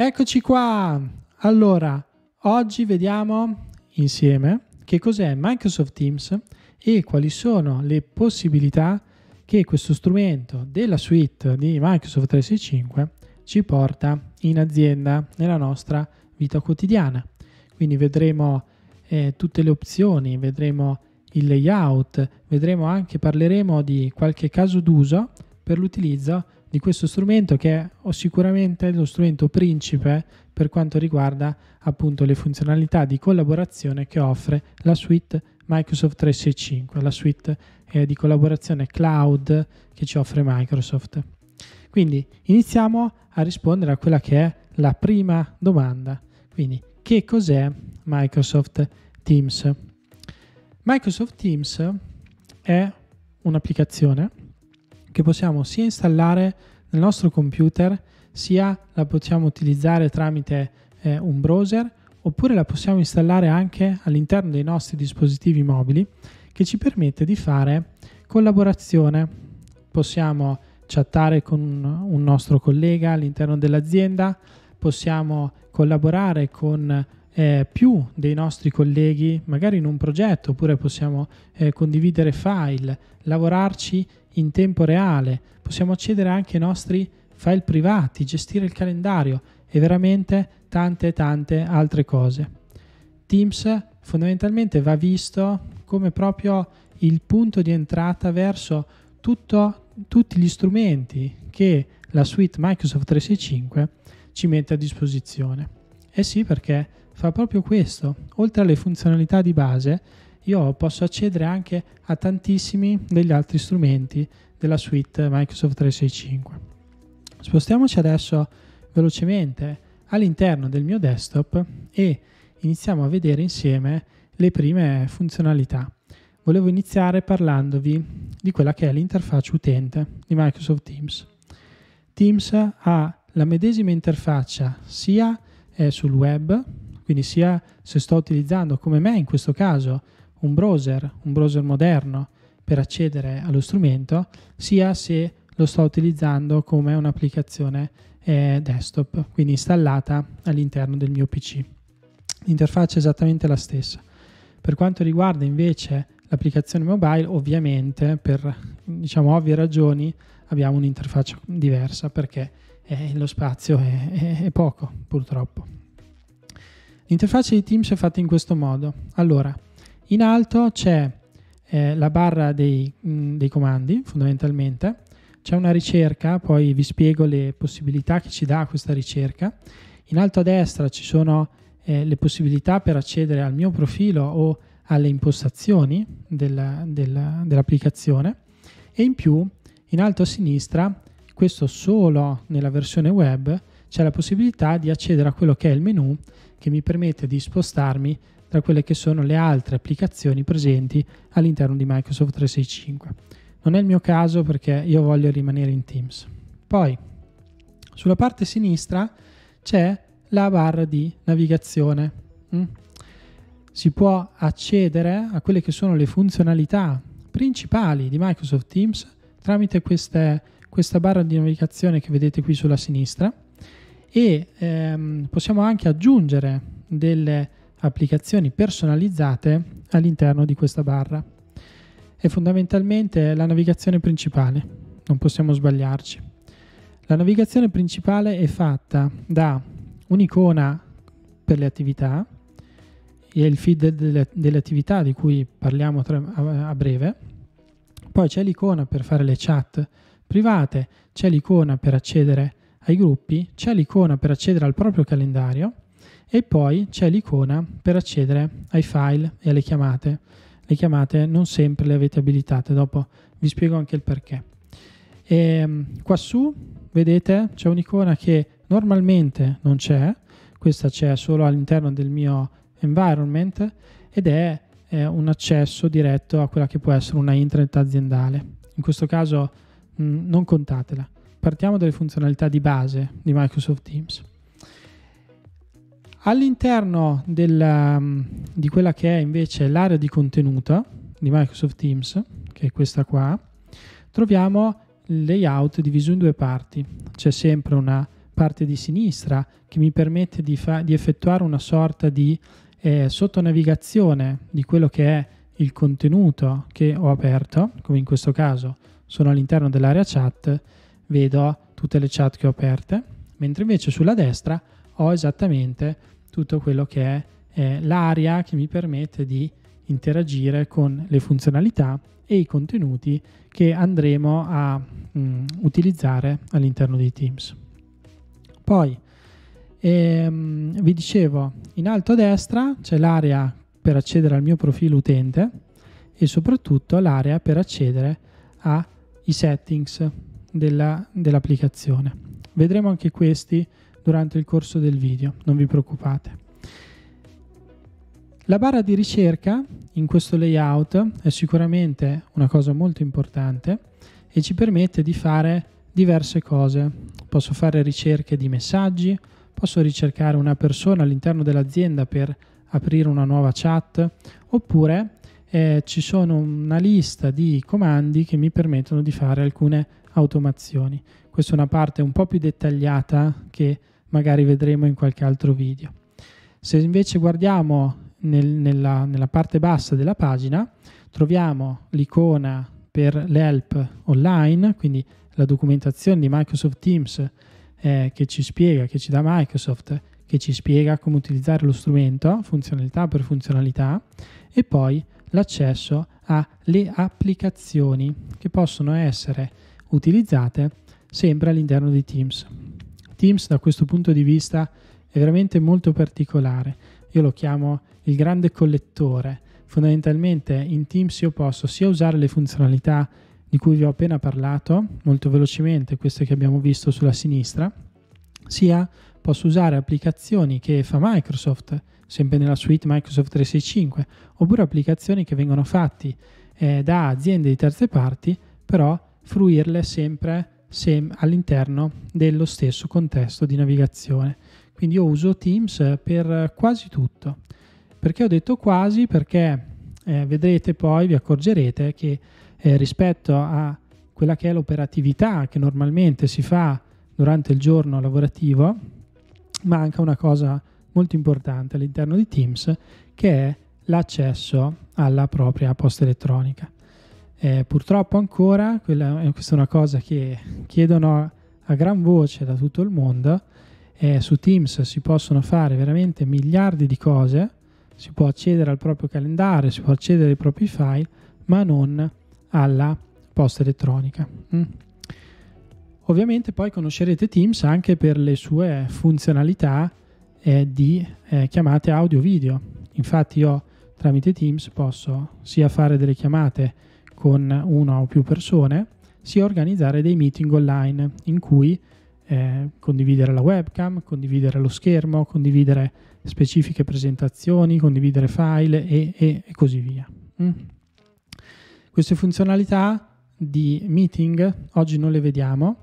Eccoci qua! Allora, oggi vediamo insieme che cos'è Microsoft Teams e quali sono le possibilità che questo strumento della suite di Microsoft 365 ci porta in azienda nella nostra vita quotidiana. Quindi vedremo eh, tutte le opzioni, vedremo il layout, vedremo anche, parleremo di qualche caso d'uso per l'utilizzo di questo strumento che è sicuramente lo strumento principe per quanto riguarda appunto le funzionalità di collaborazione che offre la suite Microsoft 365, la suite eh, di collaborazione cloud che ci offre Microsoft. Quindi iniziamo a rispondere a quella che è la prima domanda. Quindi che cos'è Microsoft Teams? Microsoft Teams è un'applicazione che possiamo sia installare nel nostro computer, sia la possiamo utilizzare tramite eh, un browser, oppure la possiamo installare anche all'interno dei nostri dispositivi mobili, che ci permette di fare collaborazione. Possiamo chattare con un nostro collega all'interno dell'azienda, possiamo collaborare con eh, più dei nostri colleghi, magari in un progetto, oppure possiamo eh, condividere file, lavorarci in tempo reale, possiamo accedere anche ai nostri file privati, gestire il calendario e veramente tante tante altre cose. Teams fondamentalmente va visto come proprio il punto di entrata verso tutto, tutti gli strumenti che la suite Microsoft 365 ci mette a disposizione. Eh sì, perché fa proprio questo. Oltre alle funzionalità di base, io posso accedere anche a tantissimi degli altri strumenti della suite Microsoft 365. Spostiamoci adesso velocemente all'interno del mio desktop e iniziamo a vedere insieme le prime funzionalità. Volevo iniziare parlandovi di quella che è l'interfaccia utente di Microsoft Teams. Teams ha la medesima interfaccia sia eh, sul web, quindi sia se sto utilizzando come me in questo caso un browser, un browser moderno per accedere allo strumento, sia se lo sto utilizzando come un'applicazione eh, desktop, quindi installata all'interno del mio PC. L'interfaccia è esattamente la stessa. Per quanto riguarda invece l'applicazione mobile, ovviamente per diciamo ovvie ragioni abbiamo un'interfaccia diversa perché eh, lo spazio è, è, è poco purtroppo. L'interfaccia di Teams è fatta in questo modo. Allora, in alto c'è eh, la barra dei, mh, mm, dei comandi fondamentalmente, c'è una ricerca, poi vi spiego le possibilità che ci dà questa ricerca. In alto a destra ci sono eh, le possibilità per accedere al mio profilo o alle impostazioni della, della, dell'applicazione e in più in alto a sinistra, questo solo nella versione web, c'è la possibilità di accedere a quello che è il menu che mi permette di spostarmi da quelle che sono le altre applicazioni presenti all'interno di Microsoft 365. Non è il mio caso perché io voglio rimanere in Teams. Poi, sulla parte sinistra c'è la barra di navigazione. Mm? Si può accedere a quelle che sono le funzionalità principali di Microsoft Teams tramite queste, questa barra di navigazione che vedete qui sulla sinistra e ehm, possiamo anche aggiungere delle applicazioni personalizzate all'interno di questa barra. E fondamentalmente la navigazione principale, non possiamo sbagliarci. La navigazione principale è fatta da un'icona per le attività e il feed delle, delle attività di cui parliamo tra, a, a breve. Poi c'è l'icona per fare le chat private, c'è l'icona per accedere ai gruppi, c'è l'icona per accedere al proprio calendario e poi c'è l'icona per accedere ai file e alle chiamate. Le chiamate non sempre le avete abilitate, dopo vi spiego anche il perché. E ehm, qua vedete c'è un'icona che normalmente non c'è, questa c'è solo all'interno del mio environment ed è, è un accesso diretto a quella che può essere una intranet aziendale. In questo caso mh, mm, non contatela. Partiamo dalle funzionalità di base di Microsoft Teams. All'interno della, um, di quella che è invece l'area di contenuto di Microsoft Teams, che è questa qua, troviamo il layout diviso in due parti. C'è sempre una parte di sinistra che mi permette di, fa- di effettuare una sorta di eh, sottonavigazione di quello che è il contenuto che ho aperto, come in questo caso sono all'interno dell'area chat, vedo tutte le chat che ho aperte, mentre invece sulla destra ho esattamente tutto quello che è eh, l'area che mi permette di interagire con le funzionalità e i contenuti che andremo a mh, mm, utilizzare all'interno di Teams. Poi ehm, vi dicevo, in alto a destra c'è l'area per accedere al mio profilo utente e soprattutto l'area per accedere ai settings della, dell'applicazione. Vedremo anche questi durante il corso del video, non vi preoccupate. La barra di ricerca in questo layout è sicuramente una cosa molto importante e ci permette di fare diverse cose. Posso fare ricerche di messaggi, posso ricercare una persona all'interno dell'azienda per aprire una nuova chat, oppure eh, ci sono una lista di comandi che mi permettono di fare alcune automazioni. Questa è una parte un po' più dettagliata che magari vedremo in qualche altro video. Se invece guardiamo nel, nella, nella, parte bassa della pagina troviamo l'icona per l'help online, quindi la documentazione di Microsoft Teams eh, che ci spiega, che ci dà Microsoft, che ci spiega come utilizzare lo strumento, funzionalità per funzionalità, e poi l'accesso alle applicazioni che possono essere utilizzate sempre all'interno di Teams. Teams da questo punto di vista è veramente molto particolare. Io lo chiamo il grande collettore. Fondamentalmente in Teams io posso sia usare le funzionalità di cui vi ho appena parlato, molto velocemente queste che abbiamo visto sulla sinistra, sia posso usare applicazioni che fa Microsoft, sempre nella suite Microsoft 365, oppure applicazioni che vengono fatte eh, da aziende di terze parti, però fruirle sempre se all'interno dello stesso contesto di navigazione. Quindi io uso Teams per quasi tutto. Perché ho detto quasi? Perché eh, vedrete poi, vi accorgerete che eh, rispetto a quella che è l'operatività che normalmente si fa durante il giorno lavorativo, manca una cosa molto importante all'interno di Teams che è l'accesso alla propria posta elettronica. Eh, purtroppo ancora, quella, questa è una cosa che chiedono a gran voce da tutto il mondo, eh, su Teams si possono fare veramente miliardi di cose, si può accedere al proprio calendario, si può accedere ai propri file, ma non alla posta elettronica. Mm. Ovviamente poi conoscerete Teams anche per le sue funzionalità eh, di eh, chiamate audio-video. Infatti io tramite Teams posso sia fare delle chiamate con una o più persone, sia organizzare dei meeting online in cui eh, condividere la webcam, condividere lo schermo, condividere specifiche presentazioni, condividere file e, e, e così via. Mm. Queste funzionalità di meeting oggi non le vediamo,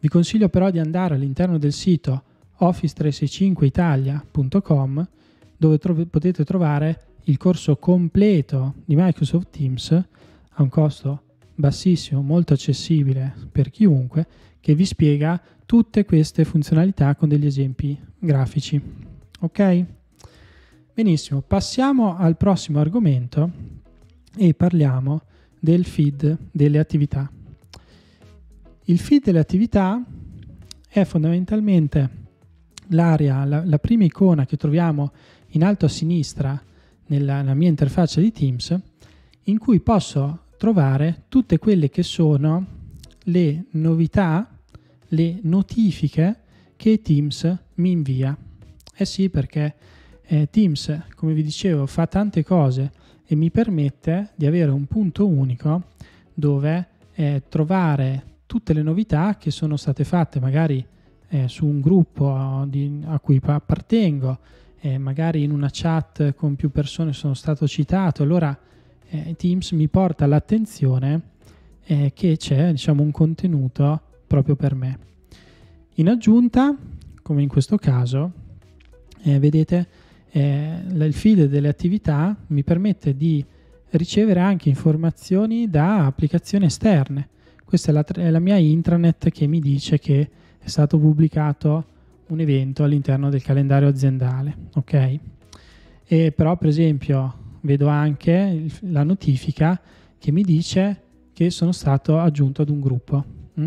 vi consiglio però di andare all'interno del sito office365italia.com dove tro- potete trovare il corso completo di Microsoft Teams a un costo bassissimo, molto accessibile per chiunque, che vi spiega tutte queste funzionalità con degli esempi grafici. Ok? Benissimo, passiamo al prossimo argomento e parliamo del feed delle attività. Il feed delle attività è fondamentalmente l'area, la, la prima icona che troviamo in alto a sinistra nella, nella mia interfaccia di Teams, in cui posso trovare tutte quelle che sono le novità, le notifiche che Teams mi invia. Eh sì, perché eh, Teams, come vi dicevo, fa tante cose e mi permette di avere un punto unico dove eh, trovare tutte le novità che sono state fatte magari eh, su un gruppo di, a cui appartengo, eh, magari in una chat con più persone sono stato citato, allora eh, Teams mi porta l'attenzione eh, che c'è diciamo, un contenuto proprio per me. In aggiunta, come in questo caso, eh, vedete eh, il feed delle attività mi permette di ricevere anche informazioni da applicazioni esterne. Questa è la, è la mia intranet che mi dice che è stato pubblicato un evento all'interno del calendario aziendale, ok? E però per esempio vedo anche la notifica che mi dice che sono stato aggiunto ad un gruppo. Mm?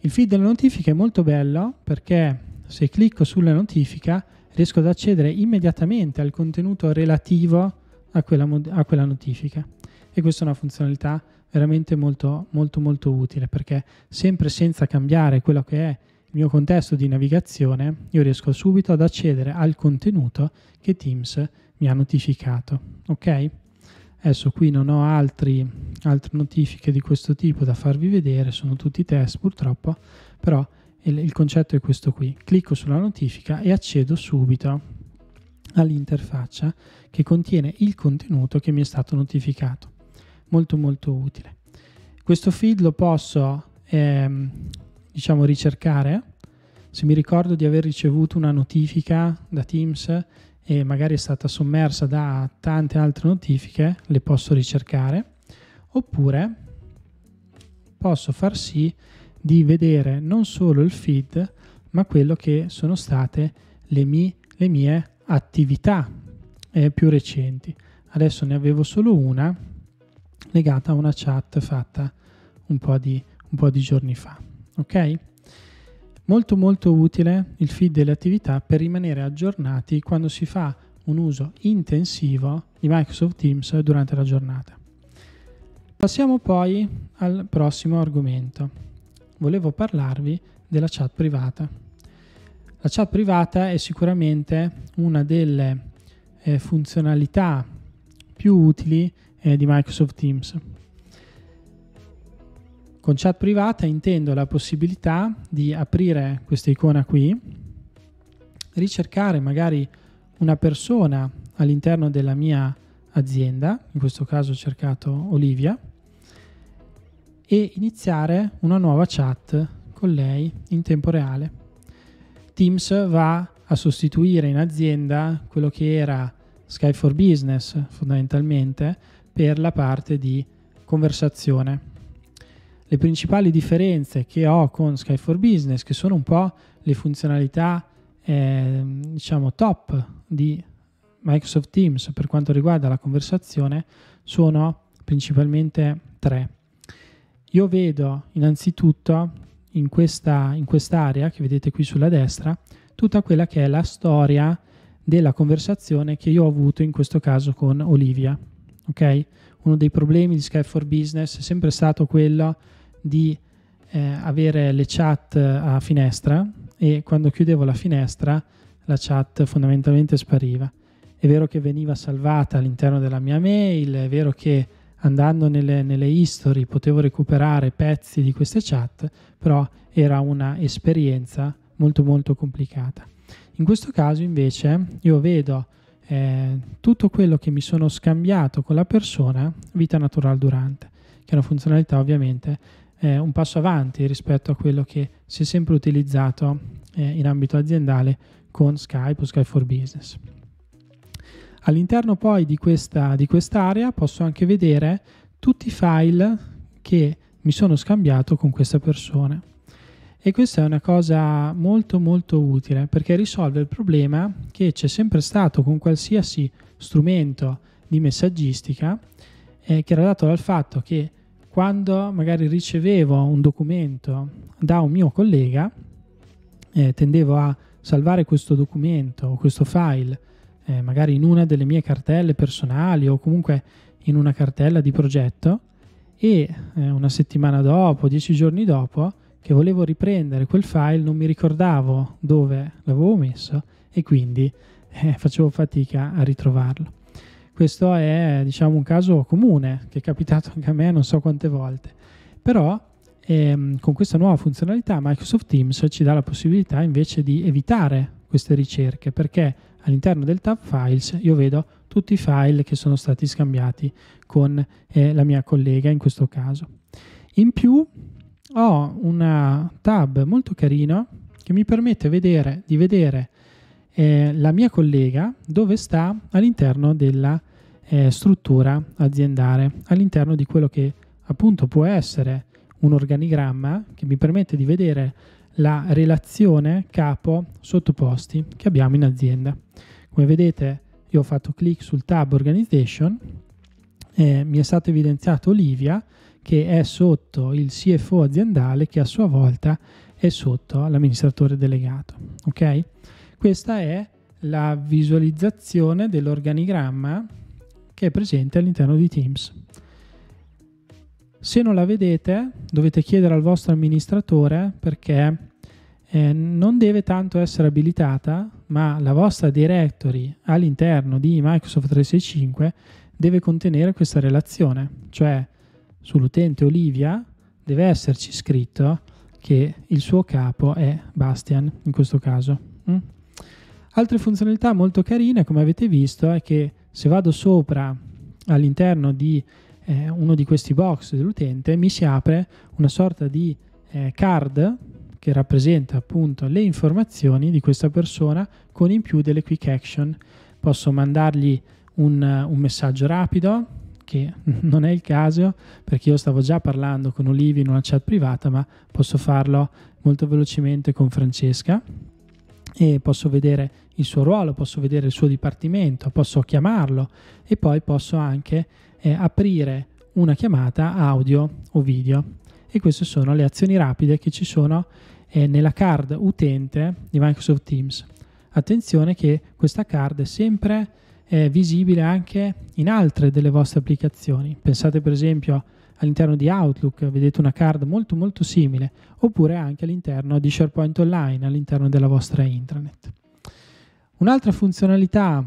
Il feed della notifica è molto bello perché se clicco sulla notifica riesco ad accedere immediatamente al contenuto relativo a quella, a quella notifica. E questa è una funzionalità veramente molto molto molto utile perché sempre senza cambiare quello che è il mio contesto di navigazione io riesco subito ad accedere al contenuto che Teams mi ha notificato. Ok? Adesso qui non ho altri, altre notifiche di questo tipo da farvi vedere, sono tutti test purtroppo, però il, il concetto è questo qui. Clicco sulla notifica e accedo subito all'interfaccia che contiene il contenuto che mi è stato notificato. Molto molto utile. Questo feed lo posso ehm, diciamo ricercare se mi ricordo di aver ricevuto una notifica da Teams e magari è stata sommersa da tante altre notifiche, le posso ricercare, oppure posso far sì di vedere non solo il feed, ma quello che sono state le, mie, le mie attività eh, più recenti. Adesso ne avevo solo una legata a una chat fatta un po' di, un po di giorni fa. Ok? Molto molto utile il feed delle attività per rimanere aggiornati quando si fa un uso intensivo di Microsoft Teams durante la giornata. Passiamo poi al prossimo argomento. Volevo parlarvi della chat privata. La chat privata è sicuramente una delle eh, funzionalità più utili eh, di Microsoft Teams con chat privata intendo la possibilità di aprire questa icona qui, ricercare magari una persona all'interno della mia azienda, in questo caso ho cercato Olivia, e iniziare una nuova chat con lei in tempo reale. Teams va a sostituire in azienda quello che era Sky for Business fondamentalmente per la parte di conversazione le principali differenze che ho con Sky for Business, che sono un po' le funzionalità eh, diciamo top di Microsoft Teams per quanto riguarda la conversazione, sono principalmente tre. Io vedo innanzitutto in questa in quest'area che vedete qui sulla destra tutta quella che è la storia della conversazione che io ho avuto in questo caso con Olivia. Ok? Uno dei problemi di Skype for Business è sempre stato quello di eh, avere le chat eh, a finestra e quando chiudevo la finestra la chat fondamentalmente spariva. È vero che veniva salvata all'interno della mia mail, è vero che andando nelle, nelle history potevo recuperare pezzi di queste chat, però era un'esperienza molto molto complicata. In questo caso invece io vedo eh, tutto quello che mi sono scambiato con la persona vita natural durante, che è una funzionalità ovviamente eh, un passo avanti rispetto a quello che si è sempre utilizzato eh, in ambito aziendale con Skype o Skype for Business. All'interno poi di, questa, di quest'area posso anche vedere tutti i file che mi sono scambiato con questa persona. E questa è una cosa molto molto utile perché risolve il problema che c'è sempre stato con qualsiasi strumento di messaggistica eh, che era dato dal fatto che quando magari ricevevo un documento da un mio collega, eh, tendevo a salvare questo documento o questo file eh, magari in una delle mie cartelle personali o comunque in una cartella di progetto e eh, una settimana dopo, dieci giorni dopo, che volevo riprendere quel file non mi ricordavo dove l'avevo messo e quindi eh, facevo fatica a ritrovarlo. Questo è diciamo, un caso comune che è capitato anche a me non so quante volte. Però ehm, con questa nuova funzionalità Microsoft Teams ci dà la possibilità invece di evitare queste ricerche perché all'interno del tab Files io vedo tutti i file che sono stati scambiati con eh, la mia collega in questo caso. In più ho una tab molto carina che mi permette vedere, di vedere eh, la mia collega dove sta all'interno della eh, struttura aziendale, all'interno di quello che appunto può essere un organigramma che mi permette di vedere la relazione capo sottoposti che abbiamo in azienda. Come vedete io ho fatto clic sul tab organization eh, mi è stato evidenziato Olivia che è sotto il CFO aziendale che a sua volta è sotto l'amministratore delegato. Ok? Questa è la visualizzazione dell'organigramma che è presente all'interno di Teams. Se non la vedete dovete chiedere al vostro amministratore perché eh, non deve tanto essere abilitata, ma la vostra directory all'interno di Microsoft 365 deve contenere questa relazione, cioè sull'utente Olivia deve esserci scritto che il suo capo è Bastian in questo caso. Mm? Altre funzionalità molto carine, come avete visto, è che se vado sopra all'interno di eh, uno di questi box dell'utente, mi si apre una sorta di eh, card che rappresenta appunto le informazioni di questa persona con in più delle quick action. Posso mandargli un, un messaggio rapido, che non è il caso perché io stavo già parlando con Olivia in una chat privata, ma posso farlo molto velocemente con Francesca e posso vedere il suo ruolo, posso vedere il suo dipartimento, posso chiamarlo e poi posso anche eh, aprire una chiamata audio o video. E queste sono le azioni rapide che ci sono eh, nella card utente di Microsoft Teams. Attenzione che questa card è sempre eh, visibile anche in altre delle vostre applicazioni. Pensate per esempio all'interno di Outlook, vedete una card molto molto simile, oppure anche all'interno di SharePoint Online, all'interno della vostra intranet. Un'altra funzionalità,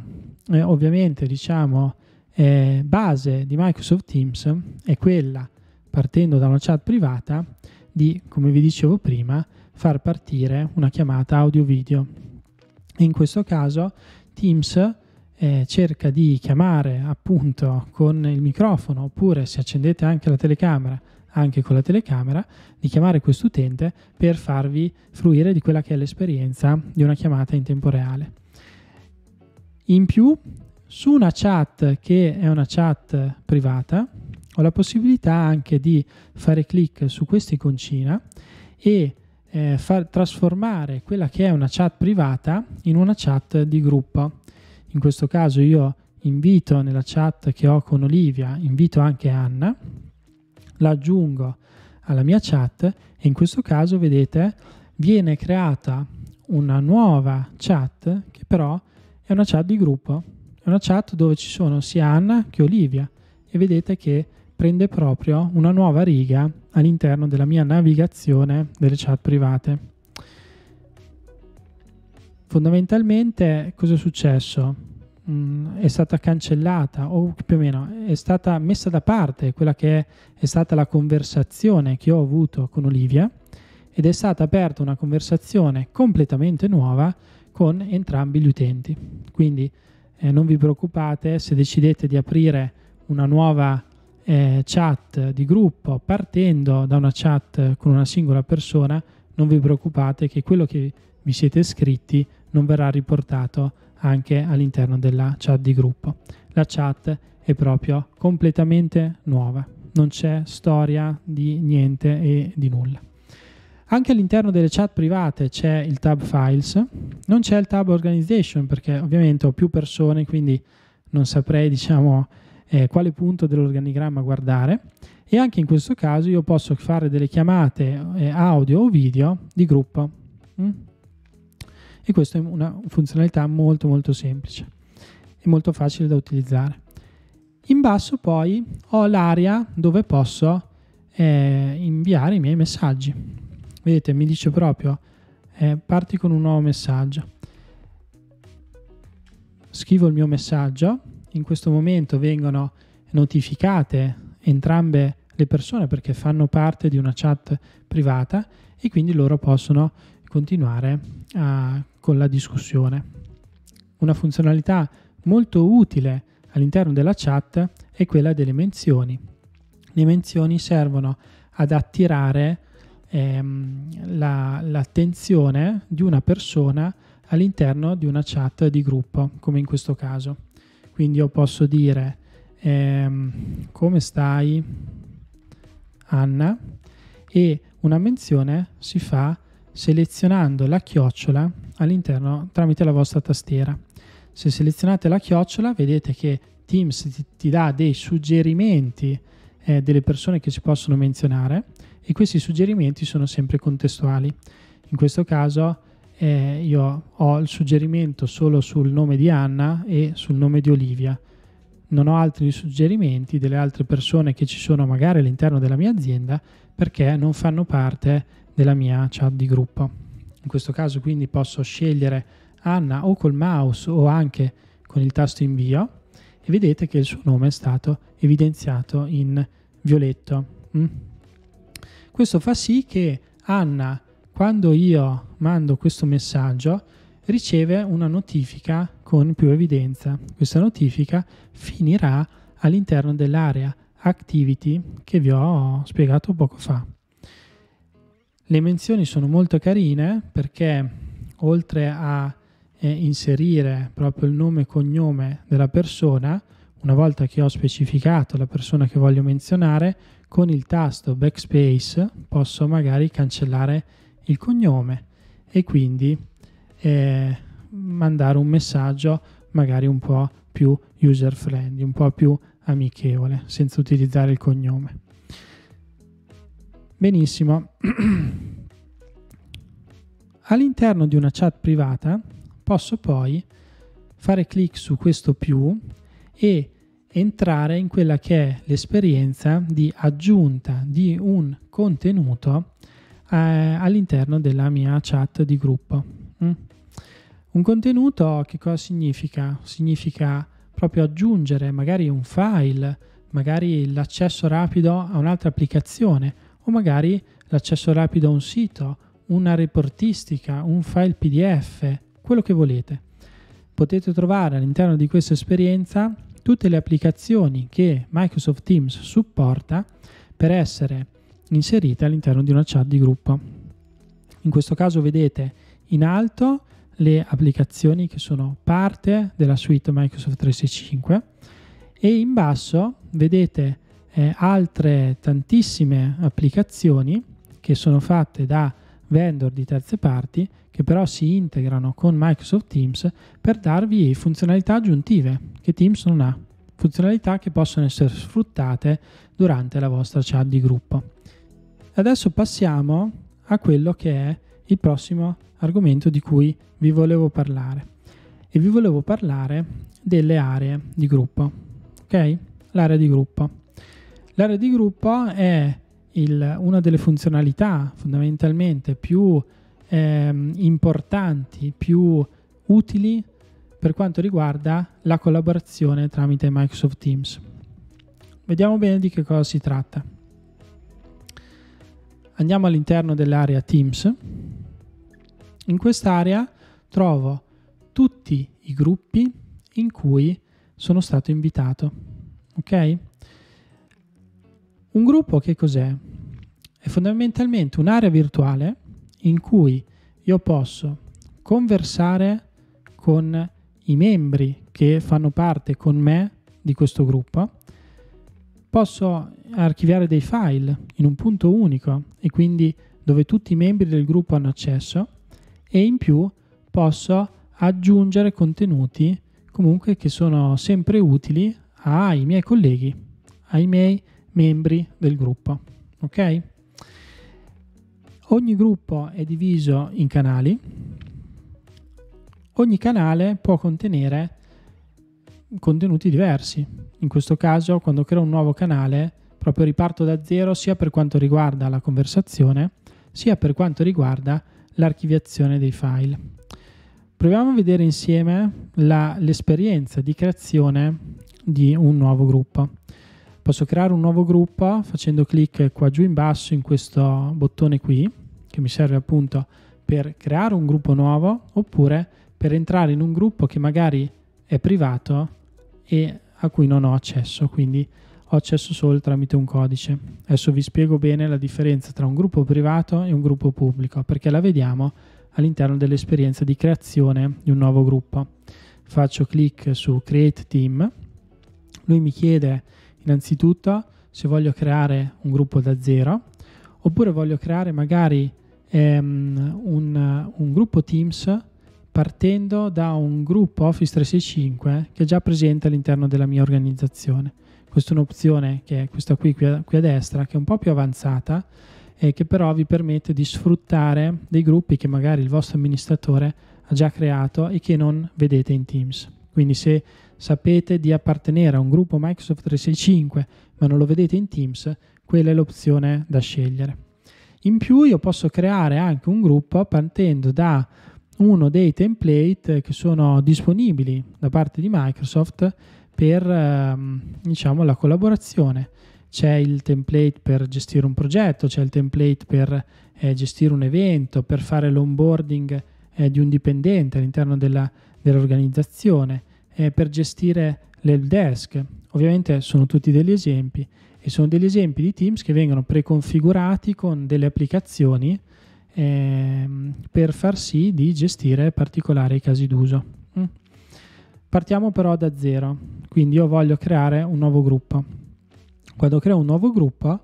eh, ovviamente, diciamo, eh, base di Microsoft Teams è quella, partendo da una chat privata, di, come vi dicevo prima, far partire una chiamata audio-video. In questo caso Teams eh, cerca di chiamare appunto con il microfono oppure se accendete anche la telecamera, anche con la telecamera, di chiamare questo utente per farvi fruire di quella che è l'esperienza di una chiamata in tempo reale. In più, su una chat che è una chat privata, ho la possibilità anche di fare clic su questa iconcina e eh, far trasformare quella che è una chat privata in una chat di gruppo. In questo caso io invito nella chat che ho con Olivia, invito anche Anna, la aggiungo alla mia chat e in questo caso vedete viene creata una nuova chat che però è una chat di gruppo, è una chat dove ci sono sia Anna che Olivia e vedete che prende proprio una nuova riga all'interno della mia navigazione delle chat private. Fondamentalmente cosa è successo? Mm, è stata cancellata o più o meno è stata messa da parte quella che è, è stata la conversazione che ho avuto con Olivia ed è stata aperta una conversazione completamente nuova con entrambi gli utenti. Quindi eh, non vi preoccupate se decidete di aprire una nuova eh, chat di gruppo partendo da una chat con una singola persona, non vi preoccupate che quello che vi siete scritti non verrà riportato anche all'interno della chat di gruppo. La chat è proprio completamente nuova, non c'è storia di niente e di nulla. Anche all'interno delle chat private c'è il tab Files, non c'è il tab Organization perché ovviamente ho più persone, quindi non saprei diciamo, eh, quale punto dell'organigramma guardare e anche in questo caso io posso fare delle chiamate eh, audio o video di gruppo. Mm? E questa è una funzionalità molto molto semplice e molto facile da utilizzare. In basso poi ho l'area dove posso eh, inviare i miei messaggi Vedete, mi dice proprio, eh, parti con un nuovo messaggio. Scrivo il mio messaggio, in questo momento vengono notificate entrambe le persone perché fanno parte di una chat privata e quindi loro possono continuare a, eh, con la discussione. Una funzionalità molto utile all'interno della chat è quella delle menzioni. Le menzioni servono ad attirare ehm, la, l'attenzione di una persona all'interno di una chat di gruppo, come in questo caso. Quindi io posso dire ehm, come stai Anna e una menzione si fa selezionando la chiocciola all'interno tramite la vostra tastiera. Se selezionate la chiocciola vedete che Teams ti, ti dà dei suggerimenti eh, delle persone che si possono menzionare e questi suggerimenti sono sempre contestuali. In questo caso eh, io ho il suggerimento solo sul nome di Anna e sul nome di Olivia. Non ho altri suggerimenti delle altre persone che ci sono magari all'interno della mia azienda perché non fanno parte della mia chat di gruppo. In questo caso quindi posso scegliere Anna o col mouse o anche con il tasto invio e vedete che il suo nome è stato evidenziato in violetto. Mm? Questo fa sì che Anna, quando io mando questo messaggio, riceve una notifica con più evidenza. Questa notifica finirà all'interno dell'area activity che vi ho spiegato poco fa. Le menzioni sono molto carine perché oltre a eh, inserire proprio il nome e cognome della persona, una volta che ho specificato la persona che voglio menzionare, con il tasto backspace posso magari cancellare il cognome e quindi eh, mandare un messaggio magari un po' più user friendly, un po' più amichevole, senza utilizzare il cognome. Benissimo. All'interno di una chat privata posso poi fare clic su questo più e entrare in quella che è l'esperienza di aggiunta di un contenuto eh, all'interno della mia chat di gruppo. Mm. Un contenuto che cosa significa? Significa proprio aggiungere magari un file, magari l'accesso rapido a un'altra applicazione o magari l'accesso rapido a un sito, una reportistica, un file PDF, quello che volete. Potete trovare all'interno di questa esperienza tutte le applicazioni che Microsoft Teams supporta per essere inserite all'interno di una chat di gruppo. In questo caso vedete in alto le applicazioni che sono parte della suite Microsoft 365 e in basso vedete eh, altre tantissime applicazioni che sono fatte da vendor di terze parti che però si integrano con Microsoft Teams per darvi funzionalità aggiuntive che Teams non ha, funzionalità che possono essere sfruttate durante la vostra chat di gruppo. Adesso passiamo a quello che è il prossimo argomento di cui vi volevo parlare e vi volevo parlare delle aree di gruppo. Ok? L'area di gruppo. L'area di gruppo è il, una delle funzionalità fondamentalmente più ehm, importanti, più utili per quanto riguarda la collaborazione tramite Microsoft Teams. Vediamo bene di che cosa si tratta. Andiamo all'interno dell'area Teams. In quest'area trovo tutti i gruppi in cui sono stato invitato. Ok? Un gruppo che cos'è? È fondamentalmente un'area virtuale in cui io posso conversare con i membri che fanno parte con me di questo gruppo, posso archiviare dei file in un punto unico e quindi dove tutti i membri del gruppo hanno accesso e in più posso aggiungere contenuti comunque che sono sempre utili ai miei colleghi, ai miei membri del gruppo. Ok? Ogni gruppo è diviso in canali. Ogni canale può contenere contenuti diversi. In questo caso, quando creo un nuovo canale, proprio riparto da zero sia per quanto riguarda la conversazione, sia per quanto riguarda l'archiviazione dei file. Proviamo a vedere insieme la, l'esperienza di creazione di un nuovo gruppo posso creare un nuovo gruppo facendo clic qua giù in basso in questo bottone qui che mi serve appunto per creare un gruppo nuovo oppure per entrare in un gruppo che magari è privato e a cui non ho accesso quindi ho accesso solo tramite un codice adesso vi spiego bene la differenza tra un gruppo privato e un gruppo pubblico perché la vediamo all'interno dell'esperienza di creazione di un nuovo gruppo faccio clic su create team lui mi chiede innanzitutto se voglio creare un gruppo da zero oppure voglio creare magari ehm, un, un gruppo Teams partendo da un gruppo Office 365 che è già presente all'interno della mia organizzazione. Questa è un'opzione che è questa qui, qui a, qui a destra, che è un po' più avanzata e che però vi permette di sfruttare dei gruppi che magari il vostro amministratore ha già creato e che non vedete in Teams. Quindi se sapete di appartenere a un gruppo Microsoft 365 ma non lo vedete in Teams, quella è l'opzione da scegliere. In più io posso creare anche un gruppo partendo da uno dei template che sono disponibili da parte di Microsoft per ehm, diciamo, la collaborazione. C'è il template per gestire un progetto, c'è il template per eh, gestire un evento, per fare l'onboarding eh, di un dipendente all'interno della, dell'organizzazione eh, per gestire l'help desk. Ovviamente sono tutti degli esempi e sono degli esempi di Teams che vengono preconfigurati con delle applicazioni eh, per far sì di gestire particolari casi d'uso. Mm. Partiamo però da zero, quindi io voglio creare un nuovo gruppo. Quando creo un nuovo gruppo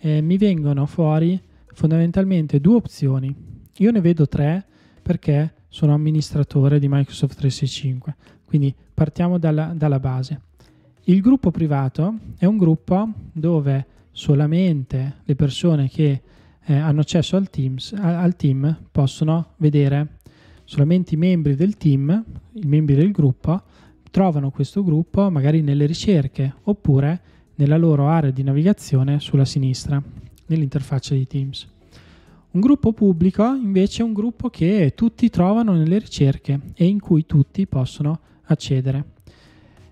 eh, mi vengono fuori fondamentalmente due opzioni. Io ne vedo tre perché sono amministratore di Microsoft 365, quindi partiamo dalla, dalla base. Il gruppo privato è un gruppo dove solamente le persone che eh, hanno accesso al, teams, al, team possono vedere solamente i membri del team, i membri del gruppo, trovano questo gruppo magari nelle ricerche oppure nella loro area di navigazione sulla sinistra, nell'interfaccia di Teams. Un gruppo pubblico invece è un gruppo che tutti trovano nelle ricerche e in cui tutti possono accedere.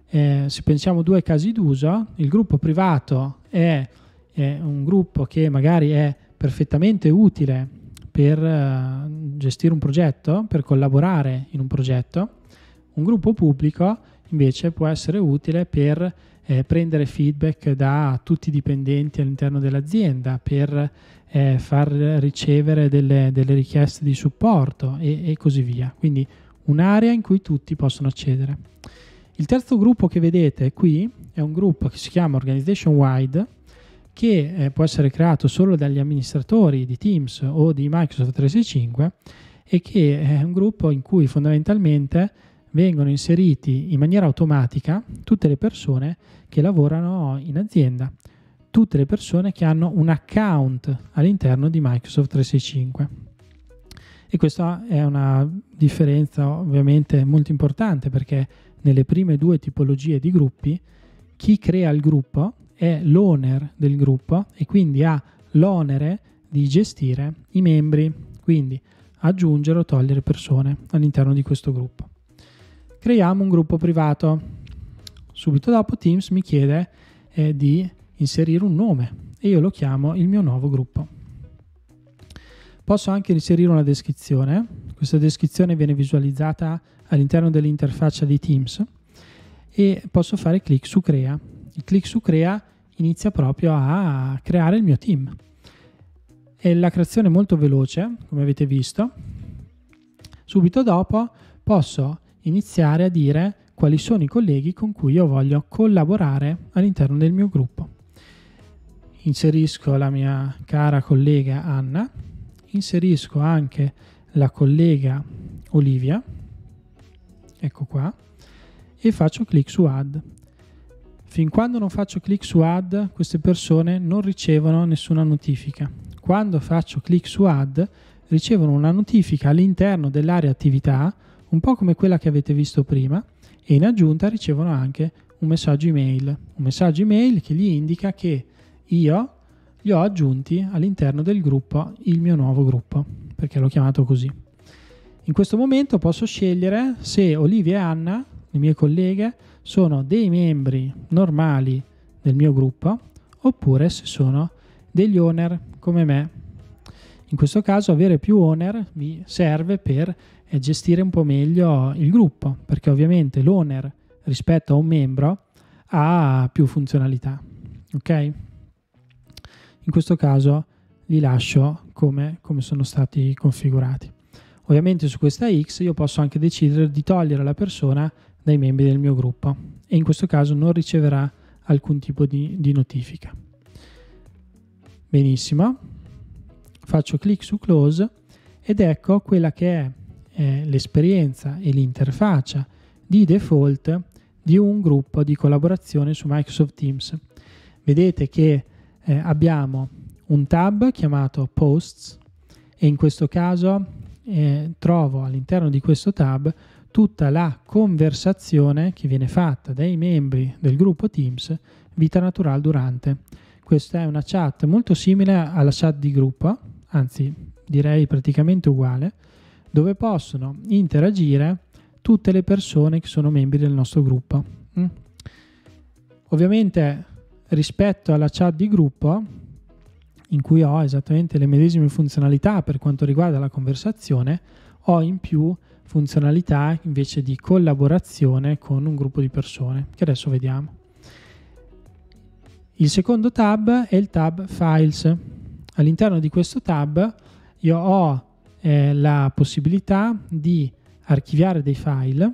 Eh, se pensiamo a due casi d'uso, il gruppo privato è, è un gruppo che magari è perfettamente utile per eh, gestire un progetto, per collaborare in un progetto. Un gruppo pubblico invece può essere utile per eh, prendere feedback da tutti i dipendenti all'interno dell'azienda, per eh, far ricevere delle, delle, richieste di supporto e, e così via. Quindi un'area in cui tutti possono accedere. Il terzo gruppo che vedete qui è un gruppo che si chiama Organization Wide che eh, può essere creato solo dagli amministratori di Teams o di Microsoft 365 e che è un gruppo in cui fondamentalmente vengono inseriti in maniera automatica tutte le persone che lavorano in azienda, tutte le persone che hanno un account all'interno di Microsoft 365. E questa è una differenza ovviamente molto importante perché nelle prime due tipologie di gruppi chi crea il gruppo è l'owner del gruppo e quindi ha l'onere di gestire i membri, quindi aggiungere o togliere persone all'interno di questo gruppo. Creiamo un gruppo privato. Subito dopo Teams mi chiede eh, di inserire un nome e io lo chiamo il mio nuovo gruppo. Posso anche inserire una descrizione, questa descrizione viene visualizzata all'interno dell'interfaccia di Teams e posso fare clic su crea. Il clic su crea inizia proprio a creare il mio team. È la creazione è molto veloce, come avete visto. Subito dopo posso iniziare a dire quali sono i colleghi con cui io voglio collaborare all'interno del mio gruppo. Inserisco la mia cara collega Anna inserisco anche la collega Olivia, ecco qua, e faccio clic su Add. Fin quando non faccio clic su Add, queste persone non ricevono nessuna notifica. Quando faccio clic su Add, ricevono una notifica all'interno dell'area attività, un po' come quella che avete visto prima, e in aggiunta ricevono anche un messaggio email, un messaggio email che gli indica che io li ho aggiunti all'interno del gruppo, il mio nuovo gruppo, perché l'ho chiamato così. In questo momento posso scegliere se Olivia e Anna, le mie colleghe, sono dei membri normali del mio gruppo oppure se sono degli owner come me. In questo caso avere più owner mi serve per eh, gestire un po' meglio il gruppo, perché ovviamente l'owner rispetto a un membro ha più funzionalità. Ok? in questo caso li lascio come, come sono stati configurati. Ovviamente su questa X io posso anche decidere di togliere la persona dai membri del mio gruppo e in questo caso non riceverà alcun tipo di, di notifica. Benissimo, faccio clic su close ed ecco quella che è eh, l'esperienza e l'interfaccia di default di un gruppo di collaborazione su Microsoft Teams. Vedete che eh, abbiamo un tab chiamato Posts e in questo caso eh, trovo all'interno di questo tab tutta la conversazione che viene fatta dai membri del gruppo Teams Vita Natural durante. Questa è una chat molto simile alla chat di gruppo, anzi direi praticamente uguale, dove possono interagire tutte le persone che sono membri del nostro gruppo. Mm. Ovviamente rispetto alla chat di gruppo in cui ho esattamente le medesime funzionalità per quanto riguarda la conversazione, ho in più funzionalità invece di collaborazione con un gruppo di persone, che adesso vediamo. Il secondo tab è il tab Files. All'interno di questo tab io ho eh, la possibilità di archiviare dei file